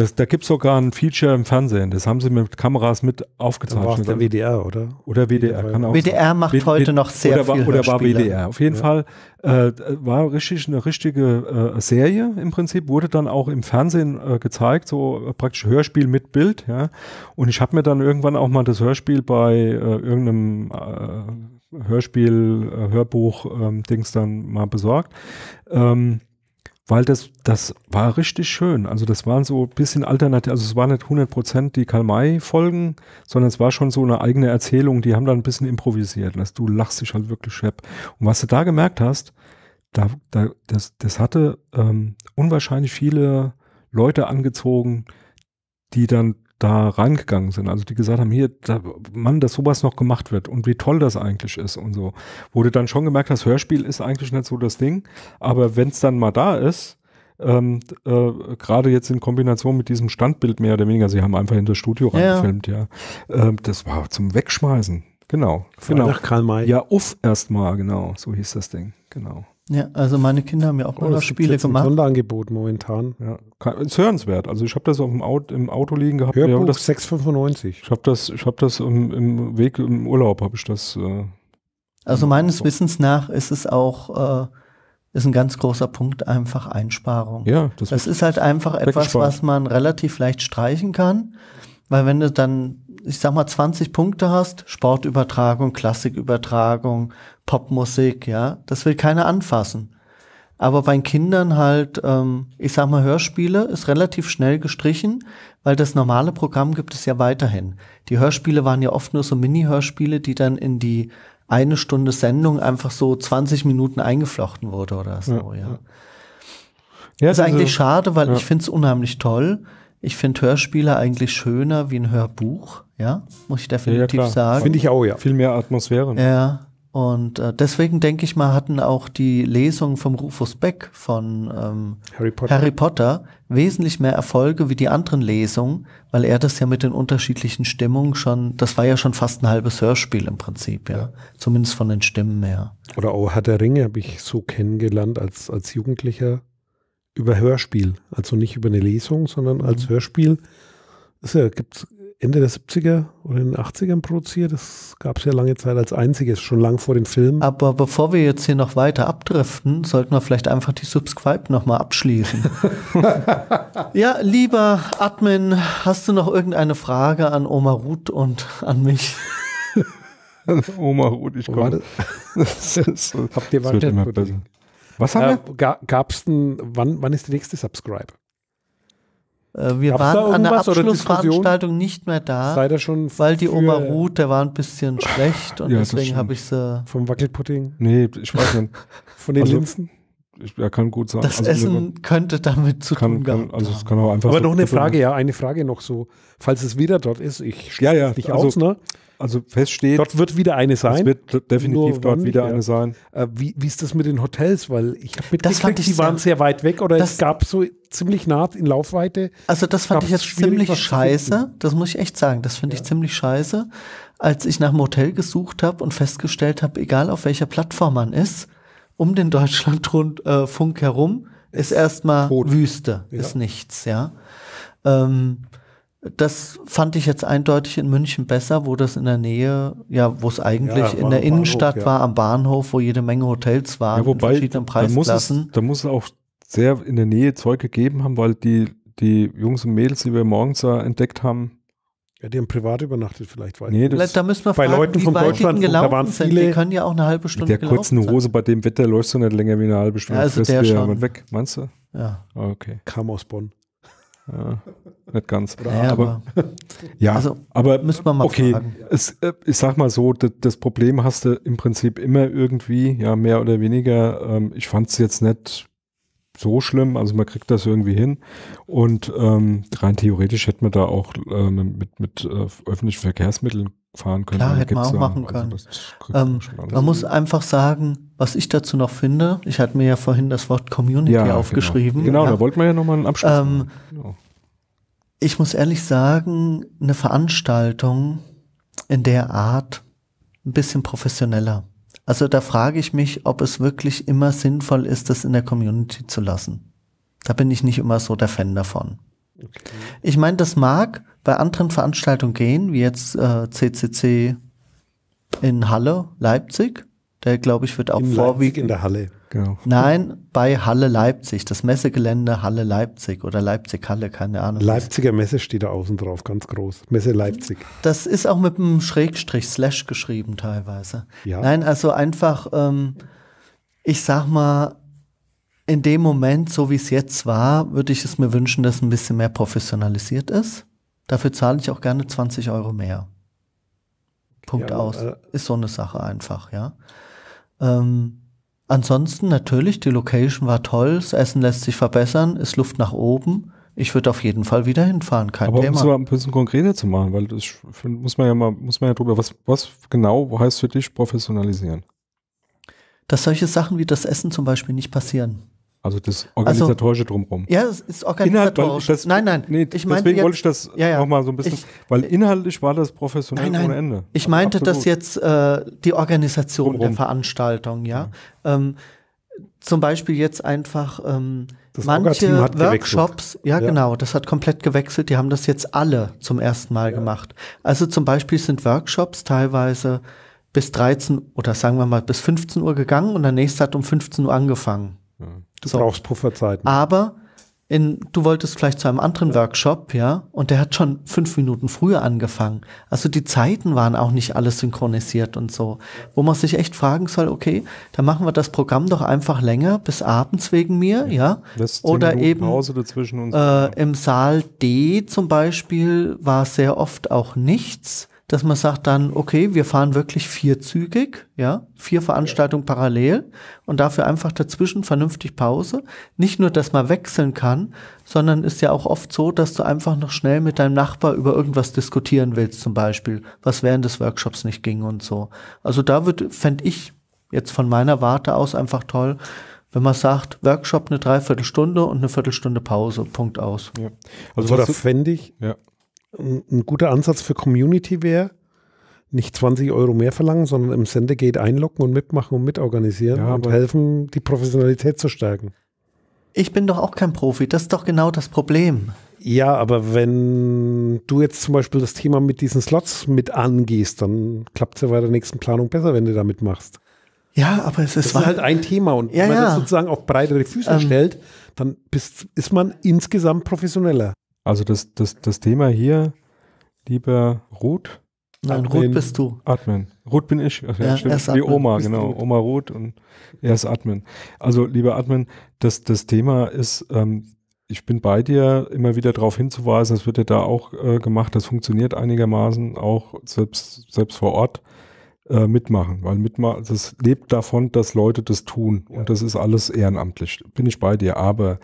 [SPEAKER 1] das, da gibt es sogar ein Feature im Fernsehen. Das haben sie mit Kameras mit aufgezeichnet. Dann also der WDR, oder? Oder WDR kann auch. WDR sein. macht w heute noch sehr oder war, viel. Oder war WDR. Auf jeden ja. Fall äh, war richtig eine richtige äh, Serie im Prinzip. Wurde dann auch im Fernsehen äh, gezeigt, so äh, praktisch Hörspiel mit Bild. Ja. Und ich habe mir dann irgendwann auch mal das Hörspiel bei äh, irgendeinem äh, Hörspiel, Hörbuch, ähm, Dings dann mal besorgt. Ähm, weil das, das war richtig schön. Also das waren so ein bisschen alternativ, also es waren nicht 100% Prozent die Karl-May-Folgen, sondern es war schon so eine eigene Erzählung, die haben dann ein bisschen improvisiert. Dass du lachst dich halt wirklich schepp. Und was du da gemerkt hast, da, da, das, das hatte ähm, unwahrscheinlich viele Leute angezogen, die dann da reingegangen sind. Also die gesagt haben, hier, da, Mann, dass sowas noch gemacht wird und wie toll das eigentlich ist und so. Wurde dann schon gemerkt, das Hörspiel ist eigentlich nicht so das Ding, aber wenn es dann mal da ist, ähm, äh, gerade jetzt in Kombination mit diesem Standbild mehr oder weniger, sie haben einfach in das Studio reingefilmt, ja. ja. Ähm, das war zum Wegschmeißen. Genau. Freitag genau. Karl May. Ja, uff erstmal, genau, so hieß das Ding. Genau.
[SPEAKER 2] Ja, also meine Kinder haben ja auch oh, Spiele gemacht. Ein
[SPEAKER 1] Sonderangebot momentan. Ja, ist hörenswert. Also ich habe das auf dem Auto, im Auto liegen gehabt. Hörbuch ja, das 6,95. Ich habe das, ich hab das im,
[SPEAKER 2] im Weg im Urlaub habe ich das. Äh, also meines Wissens nach ist es auch äh, ist ein ganz großer Punkt einfach Einsparung. Ja, das, das ist halt einfach etwas, was man relativ leicht streichen kann. Weil wenn du dann, ich sag mal, 20 Punkte hast, Sportübertragung, Klassikübertragung, Popmusik, ja, das will keiner anfassen. Aber bei Kindern halt, ähm, ich sag mal, Hörspiele ist relativ schnell gestrichen, weil das normale Programm gibt es ja weiterhin. Die Hörspiele waren ja oft nur so Mini-Hörspiele, die dann in die eine Stunde Sendung einfach so 20 Minuten eingeflochten wurde oder so, ja. ja. ja ist also, eigentlich schade, weil ja. ich finde es unheimlich toll, ich finde Hörspiele eigentlich schöner wie ein Hörbuch, ja, muss ich definitiv ja, ja, sagen. Finde ich auch, ja. Viel mehr Atmosphäre. Ja. Und äh, deswegen denke ich mal, hatten auch die Lesungen vom Rufus Beck von ähm, Harry, Potter. Harry Potter wesentlich mehr Erfolge wie die anderen Lesungen, weil er das ja mit den unterschiedlichen Stimmungen schon, das war ja schon fast ein halbes Hörspiel im Prinzip, ja. ja. Zumindest von den Stimmen her.
[SPEAKER 3] Oder auch Herr der Ringe habe ich so kennengelernt als, als Jugendlicher über Hörspiel, also nicht über eine Lesung, sondern mhm. als Hörspiel. Das ja, gibt es Ende der 70er oder in den 80ern produziert.
[SPEAKER 2] Das gab es ja lange Zeit als einziges, schon lang vor den Filmen. Aber bevor wir jetzt hier noch weiter abdriften, sollten wir vielleicht einfach die Subscribe nochmal abschließen. ja, lieber Admin, hast du noch irgendeine Frage an Oma Ruth und an mich? Oma Ruth, ich
[SPEAKER 1] komme. Habt ihr Wandel?
[SPEAKER 3] Was haben äh, wir? Gab's denn, wann, wann ist die nächste Subscribe?
[SPEAKER 2] Äh, wir Gab's waren an der Abschlussveranstaltung nicht mehr da, weil die Oma Ruth, der war ein bisschen schlecht und ja, deswegen habe ich sie. Vom Wackelpudding?
[SPEAKER 1] Nee, ich weiß nicht.
[SPEAKER 2] Von den also, Linsen?
[SPEAKER 1] Ich, ja, kann gut sein. Das also, Essen ich, könnte damit zu kann, tun kann, also, es kann auch einfach Aber so noch eine Frage,
[SPEAKER 3] ja, eine Frage noch so. Falls es wieder dort ist, ich ja, ja, nicht also, aus, ne? Also feststeht. Dort wird wieder eine sein. Es wird definitiv dort wann, wieder ja. eine sein. Äh, wie, wie ist das mit den Hotels?
[SPEAKER 2] Weil ich habe mitgekriegt, die sehr, waren
[SPEAKER 3] sehr weit weg oder es gab so ziemlich nah in Laufweite.
[SPEAKER 2] Also das fand ich jetzt ziemlich scheiße. Das muss ich echt sagen. Das finde ja. ich ziemlich scheiße, als ich nach dem Hotel gesucht habe und festgestellt habe, egal auf welcher Plattform man ist, um den Deutschlandfunk äh, herum ist erstmal Wüste, ja. ist nichts, ja. Ähm, das fand ich jetzt eindeutig in München besser, wo das in der Nähe, ja, wo es eigentlich ja, in der Innenstadt Bahnhof, ja. war, am Bahnhof, wo jede Menge Hotels waren, ja, wobei, verschiedenen Preisklassen. Da
[SPEAKER 1] muss, es, da muss es auch sehr in der Nähe Zeug gegeben haben, weil die, die Jungs und Mädels, die wir morgens entdeckt haben,
[SPEAKER 3] ja, die haben privat übernachtet, vielleicht war nee, das Da
[SPEAKER 1] müssen
[SPEAKER 2] wir bei fragen, Leuten von Deutschland, da waren viele. Sind. Die können ja auch eine halbe Stunde Mit der kurzen
[SPEAKER 1] Hose bei dem Wetter läufst du nicht länger wie eine halbe Stunde. Ja, also der schon. weg, meinst du?
[SPEAKER 2] Ja. Ah, okay. Kam aus Bonn.
[SPEAKER 1] Ja, nicht ganz. Ja, aber, aber, ja, also, aber müssen wir mal okay, fragen. Es, äh, ich sag mal so, das, das, Problem hast du im Prinzip immer irgendwie, ja, mehr oder weniger. Ähm, ich fand es jetzt nicht so schlimm, also man kriegt das irgendwie hin. Und ähm, rein theoretisch hätte man da auch äh, mit, mit äh, öffentlichen Verkehrsmitteln fahren können. Klar, hätte man auch ja, machen also können. ähm, man muss
[SPEAKER 2] einfach sagen, was ich dazu noch finde, ich hatte mir ja vorhin das Wort Community ja, genau. aufgeschrieben. Genau, genau ja. da wollten wir ja nochmal einen Abschluss ähm, machen. Genau. Ich muss ehrlich sagen, eine Veranstaltung in der Art ein bisschen professioneller also da frage ich mich, ob es wirklich immer sinnvoll ist, das in der Community zu lassen. Da bin ich nicht immer so der Fan davon. Okay. Ich meine, das mag bei anderen Veranstaltungen gehen, wie jetzt äh, CCC in Halle, Leipzig. Der, glaube ich, wird auch vorwiegend. In der Halle. Genau. Nein, bei Halle Leipzig, das Messegelände Halle Leipzig oder Leipzig Halle, keine Ahnung. Leipziger Messe steht da außen drauf, ganz groß. Messe Leipzig. Das ist auch mit einem Schrägstrich Slash geschrieben teilweise. Ja. Nein, also einfach, ähm, ich sag mal, in dem Moment, so wie es jetzt war, würde ich es mir wünschen, dass ein bisschen mehr professionalisiert ist. Dafür zahle ich auch gerne 20 Euro mehr. Punkt ja, aus. Äh, ist so eine Sache einfach, ja. Ähm, Ansonsten natürlich, die Location war toll, das Essen lässt sich verbessern, ist Luft nach oben. Ich würde auf jeden Fall wieder hinfahren, kein Aber Thema. Aber um es mal ein
[SPEAKER 1] bisschen konkreter zu machen, weil das muss man ja mal, muss man ja drüber, was, was genau heißt für dich professionalisieren?
[SPEAKER 2] Dass solche Sachen wie das Essen zum Beispiel nicht passieren. Also das organisatorische so. drumherum. Ja, das ist organisatorisch. Das, nein,
[SPEAKER 1] nein. Nee, ich deswegen jetzt, wollte ich das ja, ja. nochmal so ein bisschen, ich, weil
[SPEAKER 2] inhaltlich war das professionell nein, nein. ohne Ende. Ich meinte Absolut. das jetzt äh, die Organisation drumherum. der Veranstaltung, ja. ja. Ähm, zum Beispiel jetzt einfach ähm, manche Workshops, ja, ja, genau, das hat komplett gewechselt, die haben das jetzt alle zum ersten Mal ja. gemacht. Also zum Beispiel sind Workshops teilweise bis 13 oder sagen wir mal bis 15 Uhr gegangen und der nächste hat um 15 Uhr angefangen. Du so. brauchst Pufferzeiten. Aber in, du wolltest vielleicht zu einem anderen Workshop, ja, und der hat schon fünf Minuten früher angefangen. Also die Zeiten waren auch nicht alles synchronisiert und so. Wo man sich echt fragen soll, okay, dann machen wir das Programm doch einfach länger, bis abends wegen mir, ja. ja. Oder eben äh, im Saal D zum Beispiel war sehr oft auch nichts dass man sagt dann, okay, wir fahren wirklich vierzügig, ja, vier Veranstaltungen parallel und dafür einfach dazwischen vernünftig Pause. Nicht nur, dass man wechseln kann, sondern ist ja auch oft so, dass du einfach noch schnell mit deinem Nachbar über irgendwas diskutieren willst, zum Beispiel, was während des Workshops nicht ging und so. Also da fände ich jetzt von meiner Warte aus einfach toll, wenn man sagt, Workshop eine Dreiviertelstunde und eine Viertelstunde Pause, Punkt aus. Ja. Also, also da fände ich, ja ein, ein guter Ansatz für Community wäre, nicht
[SPEAKER 3] 20 Euro mehr verlangen, sondern im Sendegate einloggen und mitmachen und mitorganisieren ja, und helfen, die Professionalität zu stärken. Ich bin doch auch kein Profi, das ist doch genau das Problem. Ja, aber wenn du jetzt zum Beispiel das Thema mit diesen Slots mit angehst, dann klappt es ja bei der nächsten Planung besser, wenn du da mitmachst. Ja, aber es ist, das ist halt ein Thema und ja, wenn man ja. das sozusagen auf breitere Füße ähm, stellt, dann bist, ist man insgesamt professioneller.
[SPEAKER 1] Also das, das, das Thema hier, lieber Ruth. Nein, Ruth bist du. Admin. Ruth bin ich. Ach, ja, ja, stimmt. Die Oma, genau. Oma Ruth und er ist Admin. Also lieber Admin, das, das Thema ist, ähm, ich bin bei dir, immer wieder darauf hinzuweisen, das wird ja da auch äh, gemacht, das funktioniert einigermaßen auch selbst, selbst vor Ort äh, mitmachen, weil mitmachen, das lebt davon, dass Leute das tun und das ist alles ehrenamtlich, bin ich bei dir, aber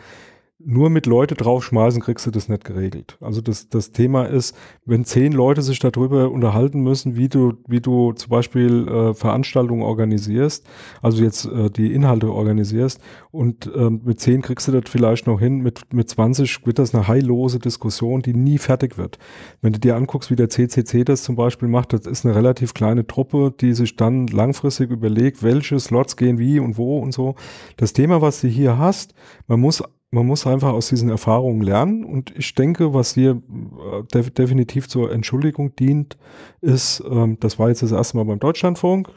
[SPEAKER 1] nur mit Leute draufschmeißen kriegst du das nicht geregelt. Also das, das Thema ist, wenn zehn Leute sich darüber unterhalten müssen, wie du, wie du zum Beispiel äh, Veranstaltungen organisierst, also jetzt äh, die Inhalte organisierst und äh, mit zehn kriegst du das vielleicht noch hin, mit, mit 20 wird das eine heillose Diskussion, die nie fertig wird. Wenn du dir anguckst, wie der CCC das zum Beispiel macht, das ist eine relativ kleine Truppe, die sich dann langfristig überlegt, welche Slots gehen wie und wo und so. Das Thema, was du hier hast, man muss man muss einfach aus diesen Erfahrungen lernen. Und ich denke, was hier äh, def definitiv zur Entschuldigung dient, ist, ähm, das war jetzt das erste Mal beim Deutschlandfunk.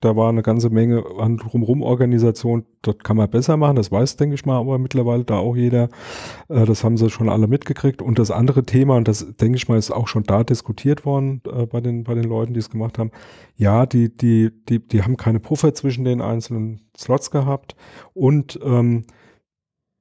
[SPEAKER 1] Da war eine ganze Menge an drumherum Organisation. Dort kann man besser machen. Das weiß, denke ich mal, aber mittlerweile da auch jeder. Äh, das haben sie schon alle mitgekriegt. Und das andere Thema, und das denke ich mal, ist auch schon da diskutiert worden äh, bei den, bei den Leuten, die es gemacht haben. Ja, die, die, die, die haben keine Puffer zwischen den einzelnen Slots gehabt. Und, ähm,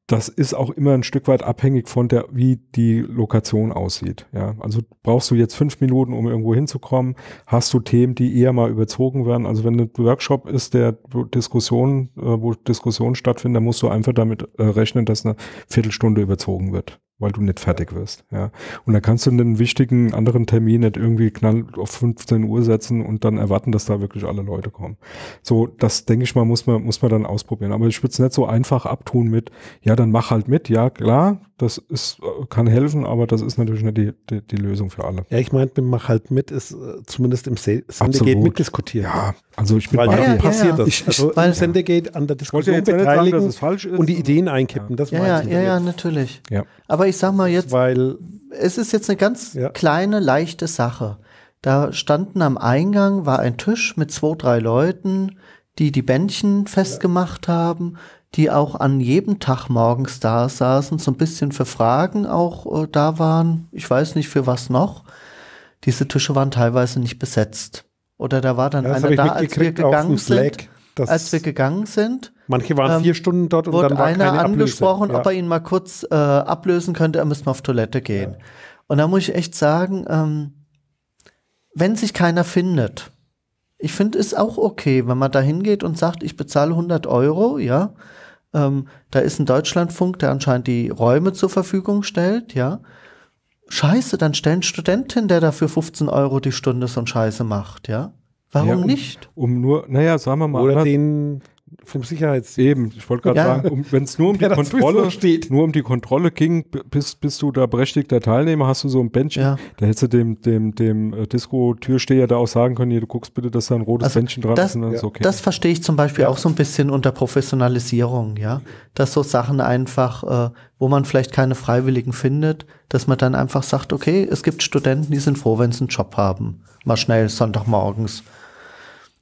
[SPEAKER 1] das ist auch immer ein Stück weit abhängig von der, wie die Lokation aussieht. Ja, also brauchst du jetzt fünf Minuten, um irgendwo hinzukommen? Hast du Themen, die eher mal überzogen werden? Also wenn ein Workshop ist, der Diskussion, äh, wo Diskussionen stattfinden, dann musst du einfach damit äh, rechnen, dass eine Viertelstunde überzogen wird weil du nicht fertig wirst. Ja. Und dann kannst du einen wichtigen anderen Termin nicht irgendwie knall auf 15 Uhr setzen und dann erwarten, dass da wirklich alle Leute kommen. So, das denke ich mal, muss man, muss man dann ausprobieren. Aber ich würde es nicht so einfach abtun mit, ja, dann mach halt mit, ja, klar, das ist, äh, kann helfen, aber das ist natürlich nicht die, die, die Lösung für alle. Ja, ich meine, mach halt mit, ist äh, zumindest im Sendegate mitdiskutiert. Ja, also ich bin weil bei ja, dir. passiert ja, das. Ich, ich, also weil
[SPEAKER 3] Sendegate an der Diskussion beteiligen sagen, und die
[SPEAKER 2] Ideen einkippen, ja. das ja, ja, ja, natürlich. Ja. Aber aber ich sag mal jetzt, weil es ist jetzt eine ganz ja. kleine, leichte Sache. Da standen am Eingang war ein Tisch mit zwei, drei Leuten, die die Bändchen festgemacht ja. haben, die auch an jedem Tag morgens da saßen, so ein bisschen für Fragen auch äh, da waren. Ich weiß nicht für was noch. Diese Tische waren teilweise nicht besetzt. Oder da war dann ja, einer da, als wir gegangen sind. als wir gegangen sind Manche waren ähm, vier Stunden dort und wurde dann war einer keine angesprochen, ja. ob er ihn mal kurz äh, ablösen könnte, er müsste mal auf Toilette gehen. Ja. Und da muss ich echt sagen, ähm, wenn sich keiner findet, ich finde es auch okay, wenn man da hingeht und sagt, ich bezahle 100 Euro, ja. Ähm, da ist ein Deutschlandfunk, der anscheinend die Räume zur Verfügung stellt, ja. Scheiße, dann stellen Studenten, der dafür 15 Euro die Stunde so ein Scheiße macht, ja. Warum ja, um, nicht?
[SPEAKER 1] Um nur, naja, sagen wir mal. Oder den vom Sicherheits Eben, ich wollte gerade ja. sagen, um, wenn es nur um die Kontrolle steht. nur um die Kontrolle ging, bist, bist du da berechtigter Teilnehmer, hast du so ein Bändchen, ja. da hättest du dem, dem, dem äh, Disco-Türsteher da auch sagen können, hier, du guckst bitte, dass da ein rotes also Bändchen dran das, ist und dann ja. ist okay.
[SPEAKER 2] Das verstehe ich zum Beispiel auch so ein bisschen unter Professionalisierung, ja. Dass so Sachen einfach, äh, wo man vielleicht keine Freiwilligen findet, dass man dann einfach sagt, okay, es gibt Studenten, die sind froh, wenn sie einen Job haben. Mal schnell Sonntagmorgens.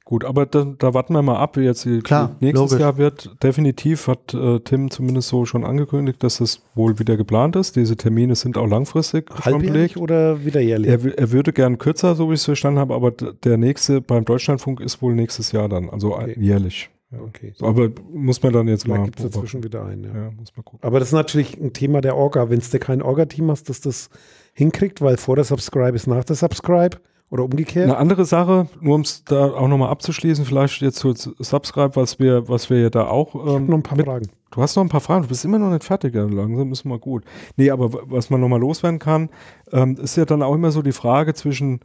[SPEAKER 2] Gut, aber da, da, warten wir mal ab, wie jetzt äh, Klar, nächstes logisch. Jahr wird.
[SPEAKER 1] Definitiv hat äh, Tim zumindest so schon angekündigt, dass das wohl wieder geplant ist. Diese Termine sind auch langfristig. Halbjährlich oder wieder jährlich? Er, er, würde gern kürzer, so wie ich es verstanden habe, aber der nächste beim Deutschlandfunk ist wohl nächstes Jahr dann, also okay. jährlich. Okay. So, aber muss man dann jetzt da mal. gibt es dazwischen
[SPEAKER 3] wieder einen, ja. ja muss man
[SPEAKER 1] gucken. Aber das ist natürlich ein Thema der Orga. Wenn du kein Orga-Team hast,
[SPEAKER 3] dass das hinkriegt, weil vor der Subscribe ist nach der Subscribe oder umgekehrt? Eine
[SPEAKER 1] andere Sache, nur um es da auch nochmal abzuschließen, vielleicht jetzt zu Subscribe, was wir, was wir ja da auch. Ähm, ich habe noch ein paar mit, Fragen. Du hast noch ein paar Fragen, du bist immer noch nicht fertig, also langsam ist mal gut. Nee, aber was man nochmal loswerden kann, ähm, ist ja dann auch immer so die Frage zwischen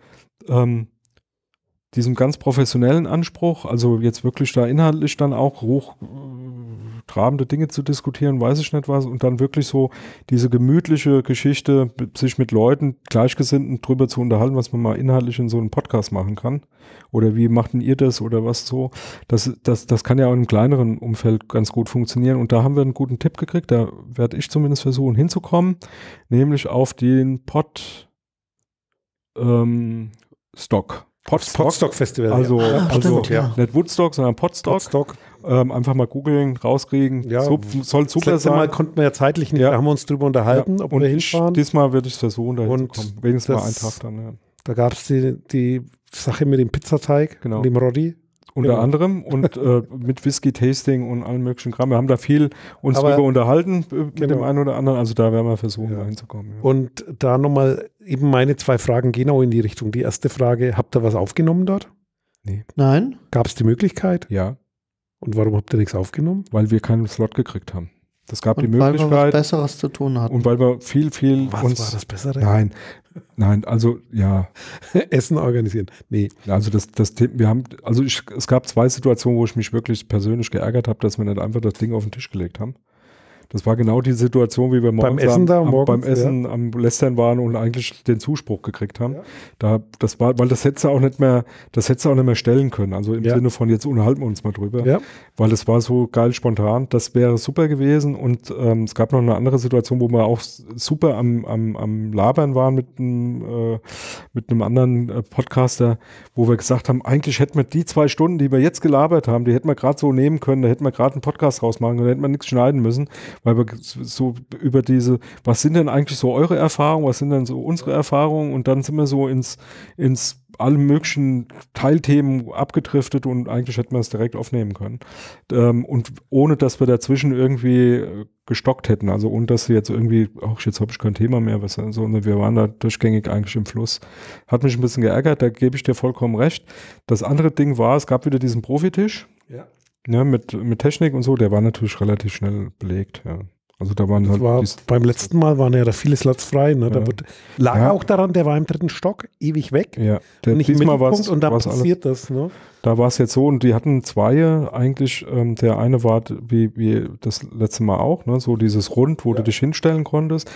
[SPEAKER 1] ähm, diesem ganz professionellen Anspruch, also jetzt wirklich da inhaltlich dann auch hoch trabende Dinge zu diskutieren, weiß ich nicht was, und dann wirklich so diese gemütliche Geschichte, sich mit Leuten, Gleichgesinnten drüber zu unterhalten, was man mal inhaltlich in so einem Podcast machen kann. Oder wie machten ihr das oder was so? Das, das, das kann ja auch im kleineren Umfeld ganz gut funktionieren. Und da haben wir einen guten Tipp gekriegt, da werde ich zumindest versuchen hinzukommen, nämlich auf den Pod ähm, Stock. Podstock, Podstock Festival. Also, ja. Ah, also Stimmt, ja. nicht Woodstock, sondern Podstock. Podstock. Ähm, einfach mal googeln, rauskriegen. Ja, so, soll super das letzte sein. Mal konnten wir ja zeitlich nicht, ja. da haben wir uns drüber unterhalten, ja. ob und wir hinfahren. Diesmal würde ich es versuchen, da hinzukommen. Wenigstens mal einen Tag dann. Ja.
[SPEAKER 3] Da gab es die, die Sache mit dem
[SPEAKER 1] Pizzateig genau. und dem Roddy. Unter genau. anderem und äh, mit Whisky-Tasting und allen möglichen Kram. Wir haben da viel uns Aber, drüber unterhalten äh, mit genau. dem einen oder anderen. Also da werden wir versuchen, ja. hinzukommen. Ja.
[SPEAKER 3] Und da nochmal eben meine zwei Fragen genau in die Richtung. Die erste Frage, habt ihr was aufgenommen dort?
[SPEAKER 1] Nee. Nein. Gab es die Möglichkeit? Ja. Und warum habt ihr nichts aufgenommen? Weil wir keinen Slot gekriegt haben. Das gab und die Möglichkeit. Weil wir was Besseres zu tun hatten. Und weil wir viel, viel. Was uns, war das Bessere? Nein, nein, also ja. Essen organisieren. Nee. Also das, das wir haben, also ich, es gab zwei Situationen, wo ich mich wirklich persönlich geärgert habe, dass wir nicht einfach das Ding auf den Tisch gelegt haben. Das war genau die Situation, wie wir beim Essen da, morgens, beim Essen ja. am Lästern waren und eigentlich den Zuspruch gekriegt haben. Ja. Da, das war, weil das hättest du auch nicht mehr, das hättest du auch nicht mehr stellen können. Also im ja. Sinne von jetzt unterhalten wir uns mal drüber. Weil das war so geil spontan. Das wäre super gewesen. Und ähm, es gab noch eine andere Situation, wo wir auch super am, am, am Labern waren mit einem, äh, mit einem anderen äh, Podcaster, wo wir gesagt haben, eigentlich hätten wir die zwei Stunden, die wir jetzt gelabert haben, die hätten wir gerade so nehmen können, da hätten wir gerade einen Podcast rausmachen können, da hätten wir nichts schneiden müssen weil wir so über diese, was sind denn eigentlich so eure Erfahrungen, was sind denn so unsere Erfahrungen und dann sind wir so ins, ins alle möglichen Teilthemen abgedriftet und eigentlich hätten wir es direkt aufnehmen können. Ähm, und ohne, dass wir dazwischen irgendwie äh, gestockt hätten, also ohne, dass wir jetzt irgendwie, ach, jetzt habe ich kein Thema mehr, was, sondern wir waren da durchgängig eigentlich im Fluss. Hat mich ein bisschen geärgert, da gebe ich dir vollkommen recht. Das andere Ding war, es gab wieder diesen Profitisch. Ja. Ja, ne, mit, mit Technik und so, der war natürlich relativ schnell belegt, ja. Also da waren halt war, beim letzten Mal waren ja da viele Slots frei. Ne? Da ja. wird, lag ja. auch
[SPEAKER 3] daran, der war im dritten Stock ewig weg. Ja,
[SPEAKER 1] der, und nicht diesmal war Und da passiert alles, das. Ne? Da war es jetzt so, und die hatten zwei eigentlich. Ähm, der eine war wie, wie das letzte Mal auch, ne? so dieses Rund, wo ja. du dich hinstellen konntest.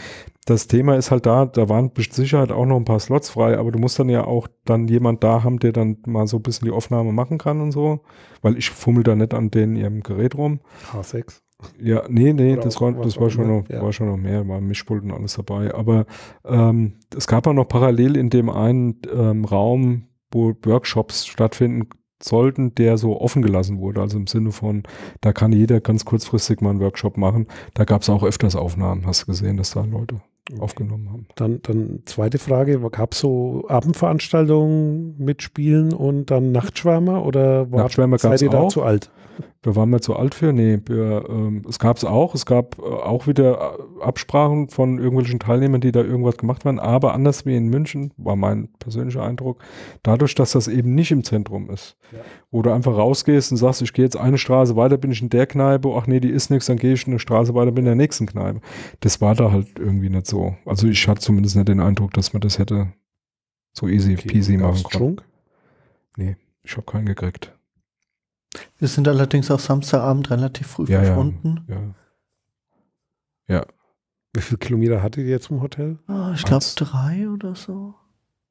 [SPEAKER 1] Das Thema ist halt da, da waren mit Sicherheit auch noch ein paar Slots frei, aber du musst dann ja auch dann jemand da haben, der dann mal so ein bisschen die Aufnahme machen kann und so, weil ich fummel da nicht an denen ihrem Gerät rum. H6. Ja, nee, nee, das, war, das war, schon noch, ja. war schon noch mehr, war Mischpult und alles dabei. Aber ähm, es gab auch noch parallel in dem einen ähm, Raum, wo Workshops stattfinden, sollten, der so offen gelassen wurde. Also im Sinne von, da kann jeder ganz kurzfristig mal einen Workshop machen. Da gab es auch öfters Aufnahmen, hast du gesehen, dass da Leute okay. aufgenommen haben.
[SPEAKER 3] Dann, dann zweite Frage, gab es so Abendveranstaltungen mit Spielen und dann Nachtschwärmer oder war, Nachtschwärmer seid ihr auch. da zu
[SPEAKER 1] alt? Da waren wir zu alt für? Nee, wir, ähm, es gab es auch. Es gab äh, auch wieder äh, Absprachen von irgendwelchen Teilnehmern, die da irgendwas gemacht haben. Aber anders wie in München, war mein persönlicher Eindruck, dadurch, dass das eben nicht im Zentrum ist. Ja. Wo du einfach rausgehst und sagst, ich gehe jetzt eine Straße weiter, bin ich in der Kneipe. Ach nee, die ist nichts, dann gehe ich eine Straße weiter, bin in der nächsten Kneipe. Das war da halt irgendwie nicht so. Also ich hatte zumindest nicht den Eindruck, dass man das hätte so easy okay, peasy machen können. Nee, ich habe keinen gekriegt.
[SPEAKER 2] Wir sind allerdings auch Samstagabend relativ früh ja, verschwunden.
[SPEAKER 1] Ja. ja. Wie viele Kilometer hattet ihr jetzt vom Hotel? Oh, ich glaube
[SPEAKER 2] drei oder so.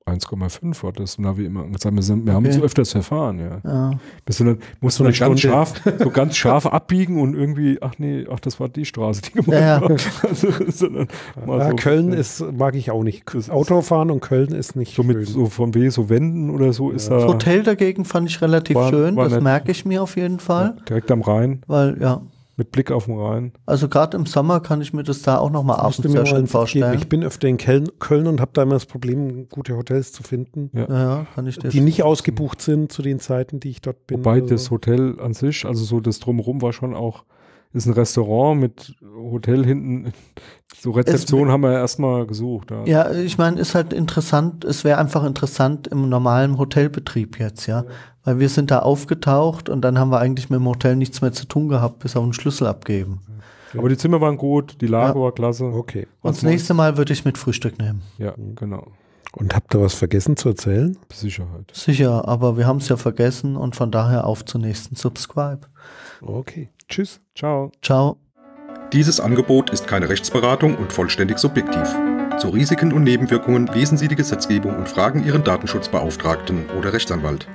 [SPEAKER 1] 1,5 hat das Navi immer angezeigt. Wir, sind, wir okay. haben uns öfters verfahren, ja. ja. Bist du dann, musst du dann ganz scharf, so ganz scharf abbiegen und irgendwie, ach nee, ach, das war die Straße, die gemacht ja, war. Also, ja, so, Köln ja. ist, mag ich auch nicht. Autofahren und Köln ist nicht so schön. so vom Weg so wenden oder so ist da. Das Hotel
[SPEAKER 2] dagegen fand ich relativ war, schön, war das merke ich mir auf jeden Fall.
[SPEAKER 1] direkt am Rhein.
[SPEAKER 2] Weil, ja, mit Blick auf den Rhein. Also gerade im Sommer kann ich mir das da auch nochmal abends sehr schön vorstellen. Ich bin öfter in
[SPEAKER 3] Köln und habe da immer das Problem, gute Hotels zu finden, ja. Ja, kann ich die nicht ausgebucht
[SPEAKER 1] sind zu den Zeiten, die ich dort bin. Wobei also. das Hotel an sich, also so das Drumherum war schon auch ist ein Restaurant mit Hotel hinten. So Rezeption es, haben wir erstmal gesucht.
[SPEAKER 2] Ja, ja ich meine, ist halt interessant, es wäre einfach interessant im normalen Hotelbetrieb jetzt, ja? Weil wir sind da aufgetaucht und dann haben wir eigentlich mit dem Hotel nichts mehr zu tun gehabt, bis auf einen Schlüssel abgeben. Aber die Zimmer
[SPEAKER 1] waren gut, die Lage ja. war klasse. Okay. Und das nächste
[SPEAKER 2] Mal würde ich mit Frühstück nehmen. Ja, genau.
[SPEAKER 3] Und habt ihr was vergessen zu erzählen? Sicherheit.
[SPEAKER 2] Sicher, aber wir haben es ja vergessen und von daher auf zur nächsten Subscribe. Okay. Tschüss, ciao. Ciao.
[SPEAKER 1] Dieses Angebot ist keine Rechtsberatung und vollständig subjektiv. Zu Risiken
[SPEAKER 2] und Nebenwirkungen lesen Sie die Gesetzgebung und fragen Ihren Datenschutzbeauftragten oder Rechtsanwalt.